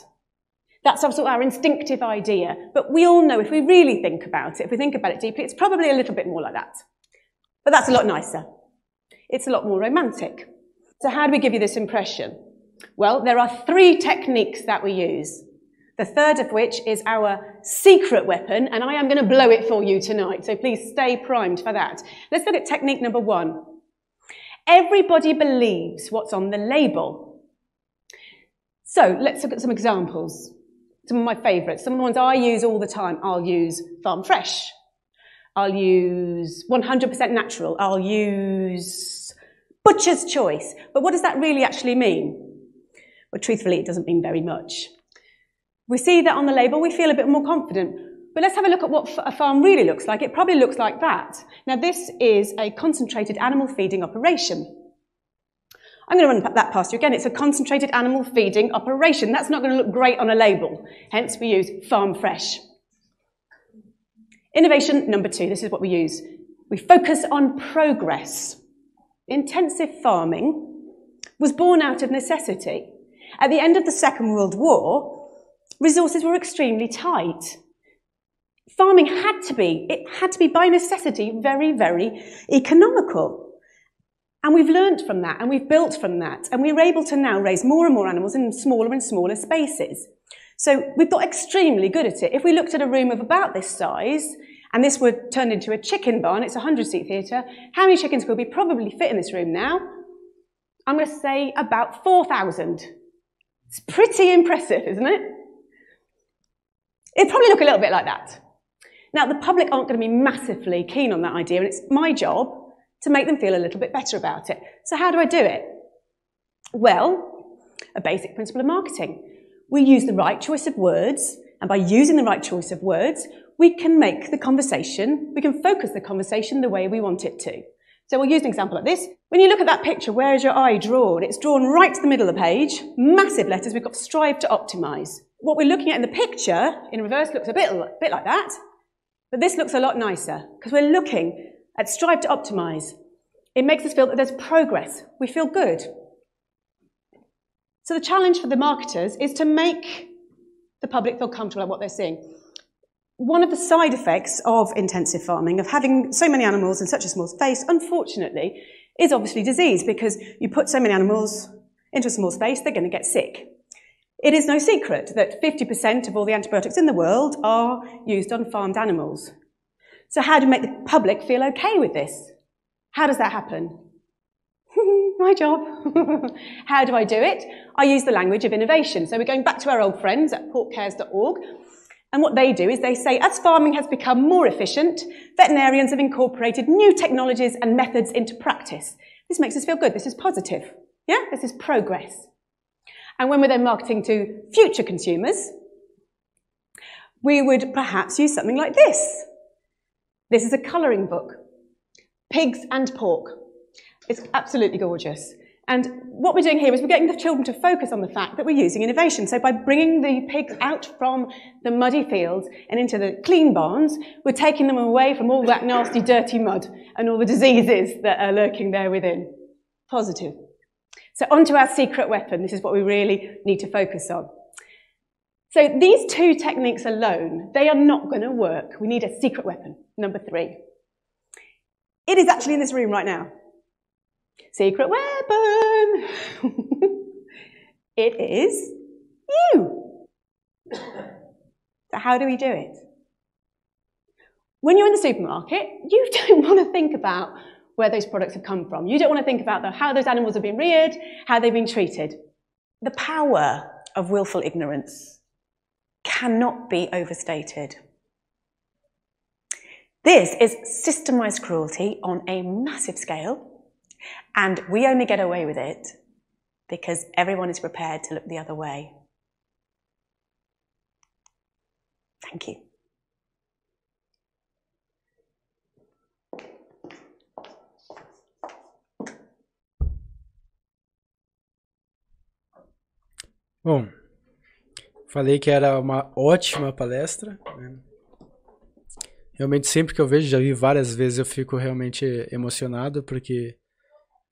That's sort of our instinctive idea. But we all know if we really think about it, if we think about it deeply, it's probably a little bit more like that. But that's a lot nicer. It's a lot more romantic. So how do we give you this impression? Well, there are three techniques that we use. The third of which is our secret weapon, and I am going to blow it for you tonight, so please stay primed for that. Let's look at technique number one. Everybody believes what's on the label. So let's look at some examples. Some of my favourites, some of the ones I use all the time. I'll use Farm Fresh. I'll use 100% natural. I'll use butcher's choice. But what does that really actually mean? Well, truthfully, it doesn't mean very much. We see that on the label, we feel a bit more confident. But let's have a look at what a farm really looks like. It probably looks like that. Now, this is a concentrated animal feeding operation. I'm going to run that past you again. It's a concentrated animal feeding operation. That's not going to look great on a label. Hence, we use farm fresh. Innovation number two, this is what we use. We focus on progress. Intensive farming was born out of necessity. At the end of the Second World War, resources were extremely tight. Farming had to be, it had to be by necessity very, very economical. And we've learned from that and we've built from that and we're able to now raise more and more animals in smaller and smaller spaces. So we've got extremely good at it. If we looked at a room of about this size, and this were turned into a chicken barn, it's a 100 seat theatre, how many chickens could we probably fit in this room now? I'm going to say about 4,000. It's pretty impressive, isn't it? It'd probably look a little bit like that. Now, the public aren't going to be massively keen on that idea, and it's my job to make them feel a little bit better about it. So, how do I do it? Well, a basic principle of marketing we use the right choice of words, and by using the right choice of words, we can make the conversation, we can focus the conversation the way we want it to. So we'll use an example like this. When you look at that picture, where is your eye drawn? It's drawn right to the middle of the page, massive letters, we've got strive to optimize. What we're looking at in the picture, in reverse, looks a bit, a bit like that, but this looks a lot nicer, because we're looking at strive to optimize. It makes us feel that there's progress. We feel good. So the challenge for the marketers is to make the public feel comfortable about what they're seeing. One of the side effects of intensive farming, of having so many animals in such a small space, unfortunately, is obviously disease because you put so many animals into a small space, they're going to get sick. It is no secret that 50% of all the antibiotics in the world are used on farmed animals. So how do you make the public feel okay with this? How does that happen? my job. How do I do it? I use the language of innovation. So we're going back to our old friends at portcares.org. And what they do is they say, as farming has become more efficient, veterinarians have incorporated new technologies and methods into practice. This makes us feel good. This is positive. Yeah? This is progress. And when we're then marketing to future consumers, we would perhaps use something like this. This is a colouring book. Pigs and pork. It's absolutely gorgeous. And what we're doing here is we're getting the children to focus on the fact that we're using innovation. So by bringing the pigs out from the muddy fields and into the clean barns, we're taking them away from all that nasty, dirty mud and all the diseases that are lurking there within. Positive. So onto our secret weapon. This is what we really need to focus on. So these two techniques alone, they are not going to work. We need a secret weapon, number three. It is actually in this room right now. Secret weapon! it is you! So, how do we do it? When you're in the supermarket, you don't want to think about where those products have come from. You don't want to think about how those animals have been reared, how they've been treated. The power of willful ignorance cannot be overstated. This is systemised cruelty on a massive scale And we only get away with it because everyone is prepared to look the other way. Thank you. Bom, falei que era uma ótima palestra. Né? Realmente, sempre que eu vejo, já vi várias vezes, eu fico realmente emocionado, porque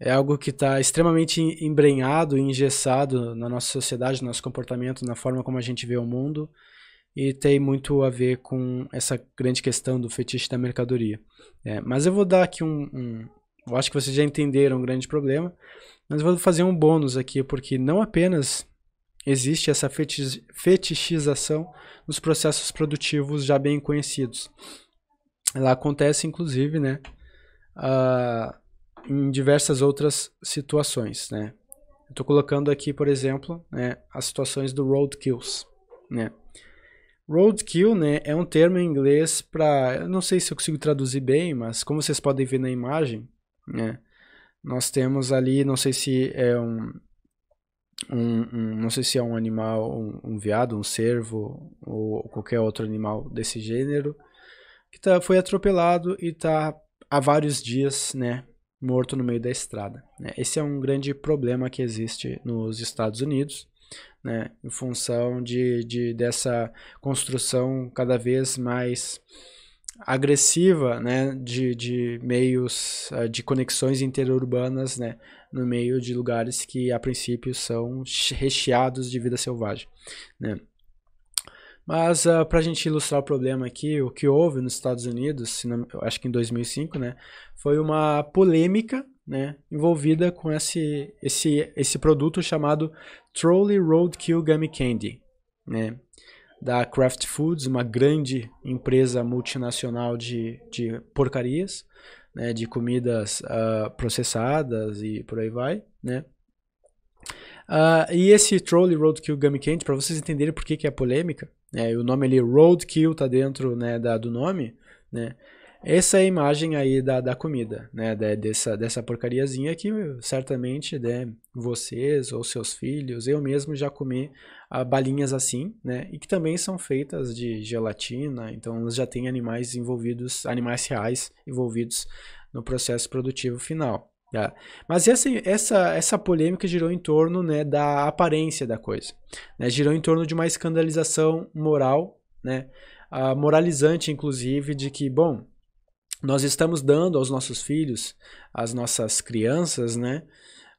é algo que está extremamente embrenhado, engessado na nossa sociedade, no nosso comportamento, na forma como a gente vê o mundo e tem muito a ver com essa grande questão do fetiche da mercadoria. É, mas eu vou dar aqui um, um, Eu acho que vocês já entenderam o um grande problema, mas vou fazer um bônus aqui, porque não apenas existe essa fetichização nos processos produtivos já bem conhecidos. Ela acontece, inclusive, né? Uh, em diversas outras situações, né? Estou colocando aqui, por exemplo, né, as situações do roadkills, né? Roadkill, né, é um termo em inglês para, eu não sei se eu consigo traduzir bem, mas como vocês podem ver na imagem, né, nós temos ali, não sei se é um, um, um não sei se é um animal, um, um veado, um cervo ou qualquer outro animal desse gênero que tá, foi atropelado e está há vários dias, né, morto no meio da estrada. Né? Esse é um grande problema que existe nos Estados Unidos, né? em função de, de dessa construção cada vez mais agressiva né? de, de meios ah, de conexões interurbanas né? no meio de lugares que a princípio são recheados de vida selvagem. Né? Mas uh, ah, para a gente ilustrar o problema aqui, o que houve nos Estados Unidos, não, acho que em 2005, né, foi uma polêmica né, envolvida com esse, esse, esse produto chamado Trolley Roadkill Gummy Candy, né, da Kraft Foods, uma grande empresa multinacional de, de porcarias, né, de comidas uh, processadas e por aí vai, né. Uh, e esse Trolley Roadkill Gummy Candy, para vocês entenderem por que, que é polêmica, né, o nome ali, Roadkill, tá dentro né, da, do nome, né? Essa é a imagem aí da, da comida, né? Da, dessa, dessa porcariazinha que certamente né, vocês ou seus filhos, eu mesmo já comi ah, balinhas assim, né? E que também são feitas de gelatina, então elas já têm animais envolvidos, animais reais envolvidos no processo produtivo final. É. Mas essa, essa, essa polêmica girou em torno né, da aparência da coisa. Né? Girou em torno de uma escandalização moral, né? Uh, moralizante, inclusive, de que, bom, nós estamos dando aos nossos filhos, às nossas crianças, né?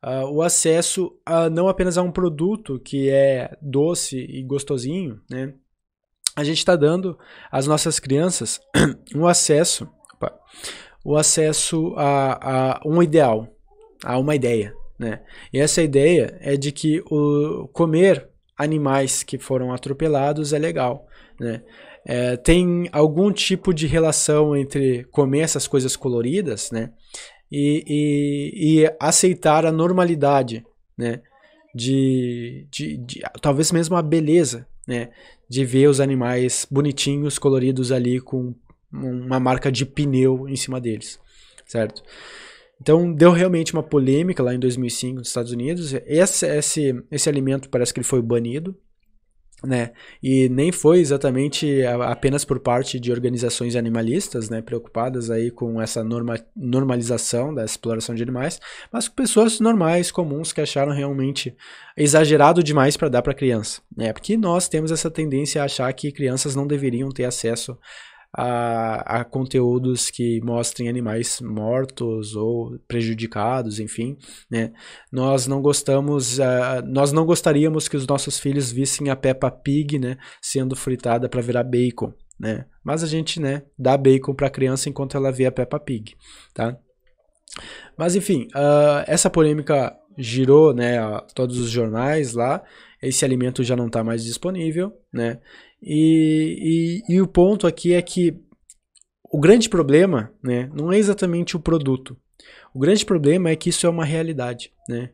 Uh, o acesso a, não apenas a um produto que é doce e gostosinho, né? A gente está dando às nossas crianças um acesso opa, o acesso a, a um ideal, a uma ideia. Né? E essa ideia é de que o comer animais que foram atropelados é legal. Né? É, tem algum tipo de relação entre comer essas coisas coloridas né? e, e, e aceitar a normalidade, né? de, de, de talvez mesmo a beleza né? de ver os animais bonitinhos, coloridos ali com uma marca de pneu em cima deles, certo? Então deu realmente uma polêmica lá em 2005 nos Estados Unidos. Esse, esse, esse alimento parece que ele foi banido, né? E nem foi exatamente apenas por parte de organizações animalistas, né, preocupadas aí com essa norma, normalização da exploração de animais, mas com pessoas normais, comuns que acharam realmente exagerado demais para dar para criança, né? Porque nós temos essa tendência a achar que crianças não deveriam ter acesso a, a conteúdos que mostrem animais mortos ou prejudicados, enfim, né? Nós não gostamos, uh, nós não gostaríamos que os nossos filhos vissem a Peppa Pig, né, sendo fritada para virar bacon, né? Mas a gente, né, dá bacon para a criança enquanto ela vê a Peppa Pig, tá? Mas enfim, uh, essa polêmica girou, né, todos os jornais lá. Esse alimento já não está mais disponível, né? E, e, e o ponto aqui é que o grande problema né, não é exatamente o produto. O grande problema é que isso é uma realidade. Né?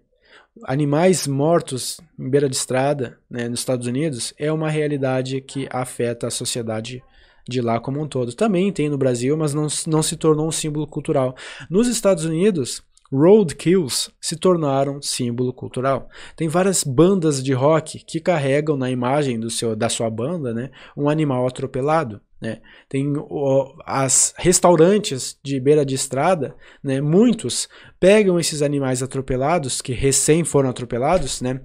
Animais mortos em beira de estrada né, nos Estados Unidos é uma realidade que afeta a sociedade de lá como um todo. Também tem no Brasil, mas não, não se tornou um símbolo cultural. Nos Estados Unidos, roadkills se tornaram símbolo cultural. Tem várias bandas de rock que carregam na imagem do seu, da sua banda né, um animal atropelado. Né? Tem ó, as restaurantes de beira de estrada, né, muitos pegam esses animais atropelados, que recém foram atropelados, né,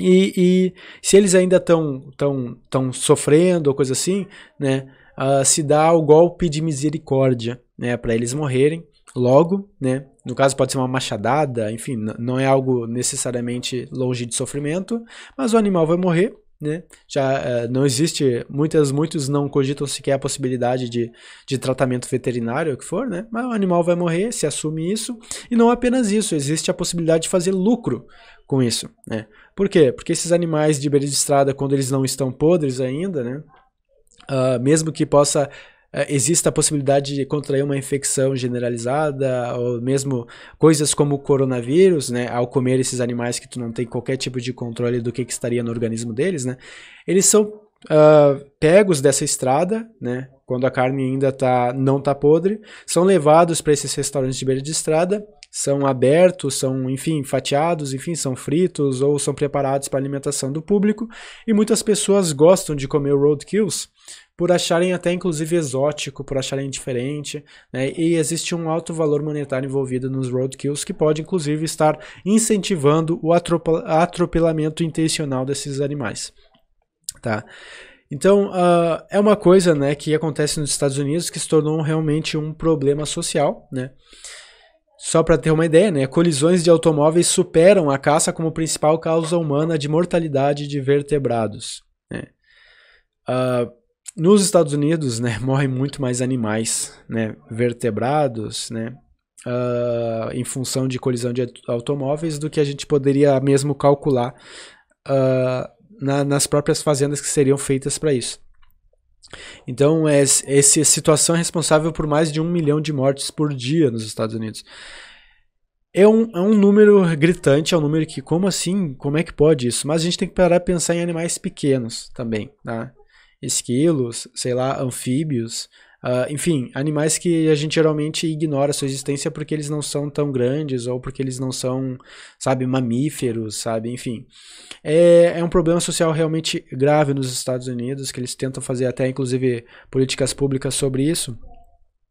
e, e se eles ainda estão tão, tão sofrendo ou coisa assim, né, uh, se dá o golpe de misericórdia né, para eles morrerem logo, né, no caso pode ser uma machadada, enfim, não é algo necessariamente longe de sofrimento, mas o animal vai morrer, né? Já eh, não existe, muitas, muitos não cogitam sequer a possibilidade de, de tratamento veterinário, o que for, né? Mas o animal vai morrer, se assume isso, e não apenas isso, existe a possibilidade de fazer lucro com isso, né? Por quê? Porque esses animais de beira de estrada, quando eles não estão podres ainda, né? Uh, mesmo que possa é, exista a possibilidade de contrair uma infecção generalizada ou mesmo coisas como o coronavírus, né, ao comer esses animais que tu não tem qualquer tipo de controle do que, que estaria no organismo deles, né, eles são uh, pegos dessa estrada, né, quando a carne ainda tá, não está podre, são levados para esses restaurantes de beira de estrada, são abertos, são, enfim, fatiados, enfim, são fritos ou são preparados para alimentação do público, e muitas pessoas gostam de comer roadkills, por acharem até inclusive exótico, por acharem diferente, né? e existe um alto valor monetário envolvido nos roadkills que pode inclusive estar incentivando o atropelamento intencional desses animais. Tá? Então, uh, é uma coisa né, que acontece nos Estados Unidos que se tornou realmente um problema social, né? Só para ter uma ideia, né? Colisões de automóveis superam a caça como principal causa humana de mortalidade de vertebrados. Né? Uh, nos Estados Unidos, né, morrem muito mais animais, né, vertebrados, né, uh, em função de colisão de automóveis do que a gente poderia mesmo calcular uh, na, nas próprias fazendas que seriam feitas para isso. Então, essa situação é responsável por mais de um milhão de mortes por dia nos Estados Unidos. É um, é um número gritante, é um número que, como assim? Como é que pode isso? Mas a gente tem que parar a pensar em animais pequenos também, tá? esquilos, sei lá, anfíbios, uh, enfim, animais que a gente geralmente ignora sua existência porque eles não são tão grandes ou porque eles não são, sabe, mamíferos, sabe, enfim. É, é um problema social realmente grave nos Estados Unidos, que eles tentam fazer até, inclusive, políticas públicas sobre isso.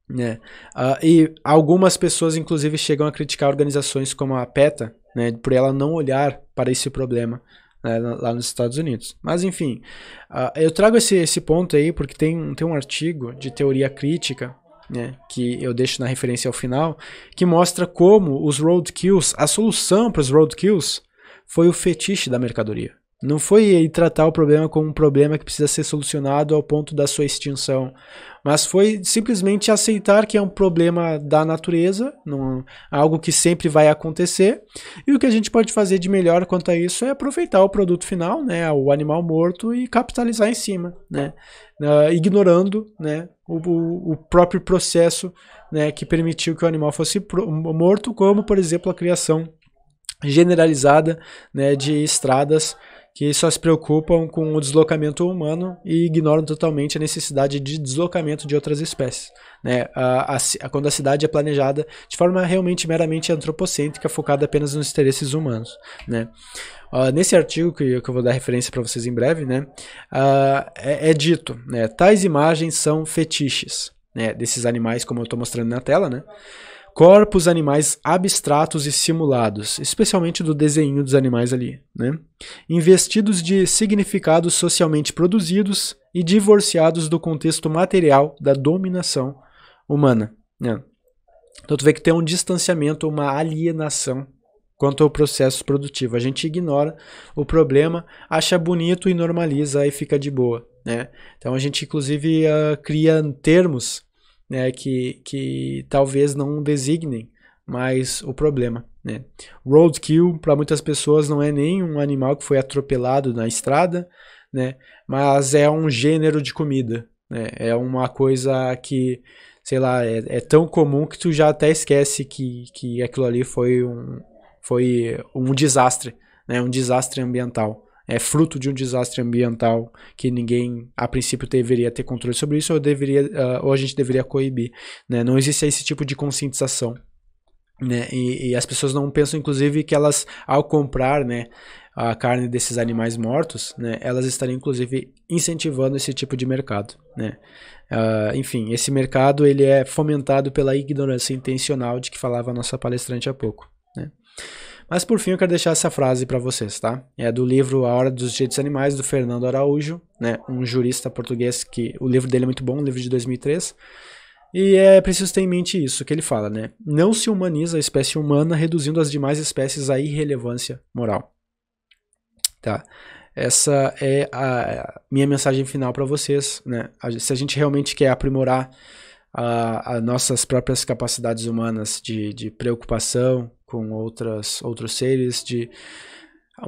Né? Uh, e algumas pessoas, inclusive, chegam a criticar organizações como a PETA, né, por ela não olhar para esse problema né, lá nos Estados Unidos. Mas enfim, uh, eu trago esse, esse ponto aí porque tem, tem um artigo de teoria crítica né, que eu deixo na referência ao final, que mostra como os roadkills, a solução para os roadkills foi o fetiche da mercadoria. Não foi tratar o problema como um problema que precisa ser solucionado ao ponto da sua extinção, mas foi simplesmente aceitar que é um problema da natureza, não, algo que sempre vai acontecer, e o que a gente pode fazer de melhor quanto a isso é aproveitar o produto final, né, o animal morto, e capitalizar em cima, né, uh, ignorando né, o, o, próprio processo né, que permitiu que o animal fosse pro, morto, como, por exemplo, a criação generalizada né, de estradas que só se preocupam com o deslocamento humano e ignoram totalmente a necessidade de deslocamento de outras espécies. Né? A, a, quando a cidade é planejada de forma realmente meramente antropocêntrica, focada apenas nos interesses humanos. Né? Uh, nesse artigo que, que, eu vou dar referência para vocês em breve, né? Uh, é, é, dito, né? tais imagens são fetiches né? desses animais, como eu estou mostrando na tela, né? corpos animais abstratos e simulados, especialmente do desenho dos animais ali, né? investidos de significados socialmente produzidos e divorciados do contexto material da dominação humana. Né? Então tu vê que tem um distanciamento, uma alienação quanto ao processo produtivo. A gente ignora o problema, acha bonito e normaliza e fica de boa. Né? Então a gente inclusive uh, cria termos né, que, que talvez não designem mais o problema. Né? Roadkill, para muitas pessoas, não é nem um animal que foi atropelado na estrada, né, mas é um gênero de comida. Né? É uma coisa que, sei lá, é, é tão comum que tu já até esquece que, que aquilo ali foi um, foi um desastre, né, um desastre ambiental é fruto de um desastre ambiental que ninguém, a princípio, deveria ter controle sobre isso ou, deveria, uh, ou a gente deveria coibir. Né? Não existe esse tipo de conscientização. Né? E, e, as pessoas não pensam, inclusive, que elas, ao comprar né, a carne desses animais mortos, né, elas estariam, inclusive, incentivando esse tipo de mercado. Né? Uh, enfim, esse mercado ele é fomentado pela ignorância intencional de que falava a nossa palestrante há pouco. Né? Mas por fim eu quero deixar essa frase para vocês, tá? É do livro A Hora dos Direitos Animais, do Fernando Araújo, né? Um jurista português que o livro dele é muito bom, um livro de 2003. E é preciso ter em mente isso que ele fala, né? Não se humaniza a espécie humana reduzindo as demais espécies à irrelevância moral. Tá? Essa é a minha mensagem final para vocês, né? Se a gente realmente quer aprimorar as nossas próprias capacidades humanas de, de preocupação, com outras, outros seres, de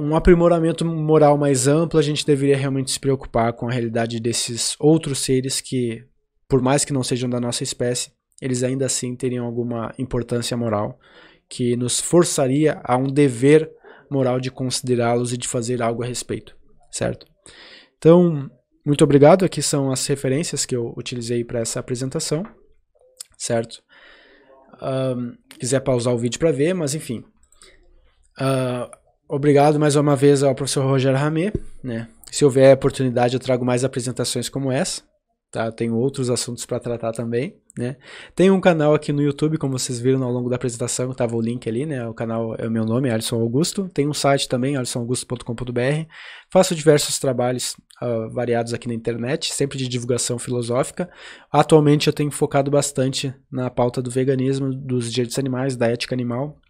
um aprimoramento moral mais amplo, a gente deveria realmente se preocupar com a realidade desses outros seres que, por mais que não sejam da nossa espécie, eles ainda assim teriam alguma importância moral que nos forçaria a um dever moral de considerá-los e de fazer algo a respeito, certo? Então, muito obrigado. Aqui são as referências que eu utilizei para essa apresentação, certo? quiser pausar o vídeo para ver, mas enfim. Uh, obrigado mais uma vez ao professor Rogério Ramê. Né? Se houver oportunidade, eu trago mais apresentações como essa. Tá? Eu tenho outros assuntos para tratar também. Né? Tem um canal aqui no YouTube, como vocês viram ao longo da apresentação, estava o link ali, né? O canal é o meu nome, Alisson Augusto. Tem um site também, alissonaugusto.com.br. Faço diversos trabalhos ah, variados aqui na internet, sempre de divulgação filosófica. Atualmente eu tenho focado bastante na pauta do veganismo, dos direitos animais, da ética animal.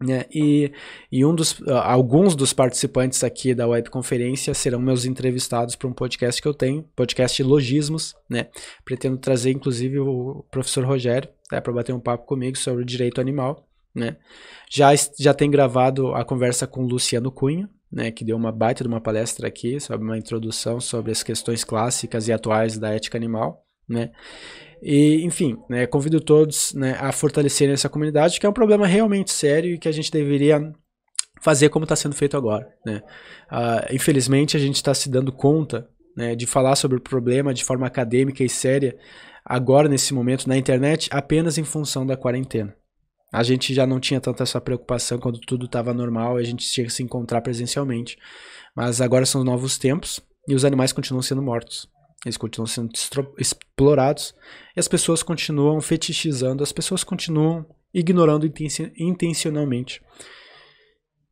Né? E, e um dos, uh, alguns dos participantes aqui da webconferência serão meus entrevistados para um podcast que eu tenho, podcast Logismos. Né? Pretendo trazer, inclusive, o professor Rogério né, para bater um papo comigo sobre o direito animal. Né? Já, já tem gravado a conversa com Luciano Cunha, né, que deu uma baita de uma palestra aqui sobre uma introdução sobre as questões clássicas e atuais da ética animal, né? E, enfim, né, convido todos né, a fortalecerem essa comunidade, que é um problema realmente sério e que a gente deveria fazer como está sendo feito agora. Né? Uh, infelizmente, a gente está se dando conta né, de falar sobre o problema de forma acadêmica e séria agora, nesse momento, na internet, apenas em função da quarentena a gente já não tinha tanta essa preocupação quando tudo estava normal, a gente tinha que se encontrar presencialmente. Mas agora são novos tempos e os animais continuam sendo mortos. Eles continuam sendo explorados e as pessoas continuam fetichizando, as pessoas continuam ignorando intencionalmente.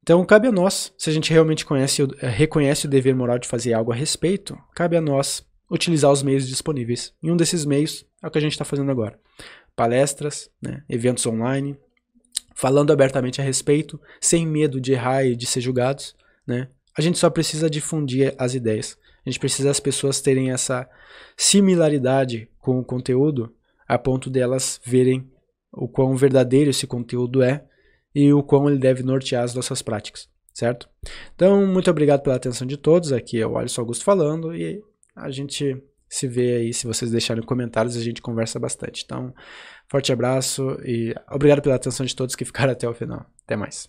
Então, cabe a nós, se a gente realmente conhece, eh, reconhece o dever moral de fazer algo a respeito, cabe a nós utilizar os meios disponíveis. E um desses meios é o que a gente está fazendo agora: palestras, né, eventos online, falando abertamente a respeito, sem medo de errar e de ser julgados, né? A gente só precisa difundir as ideias. A gente precisa as pessoas terem essa similaridade com o conteúdo a ponto delas verem o quão verdadeiro esse conteúdo é e o quão ele deve nortear as nossas práticas, certo? Então, muito obrigado pela atenção de todos. Aqui é o Alisson Augusto falando e a gente se vê aí. Se vocês deixarem comentários, a gente conversa bastante. Então, Forte abraço e obrigado pela atenção de todos que ficaram até o final. Até mais.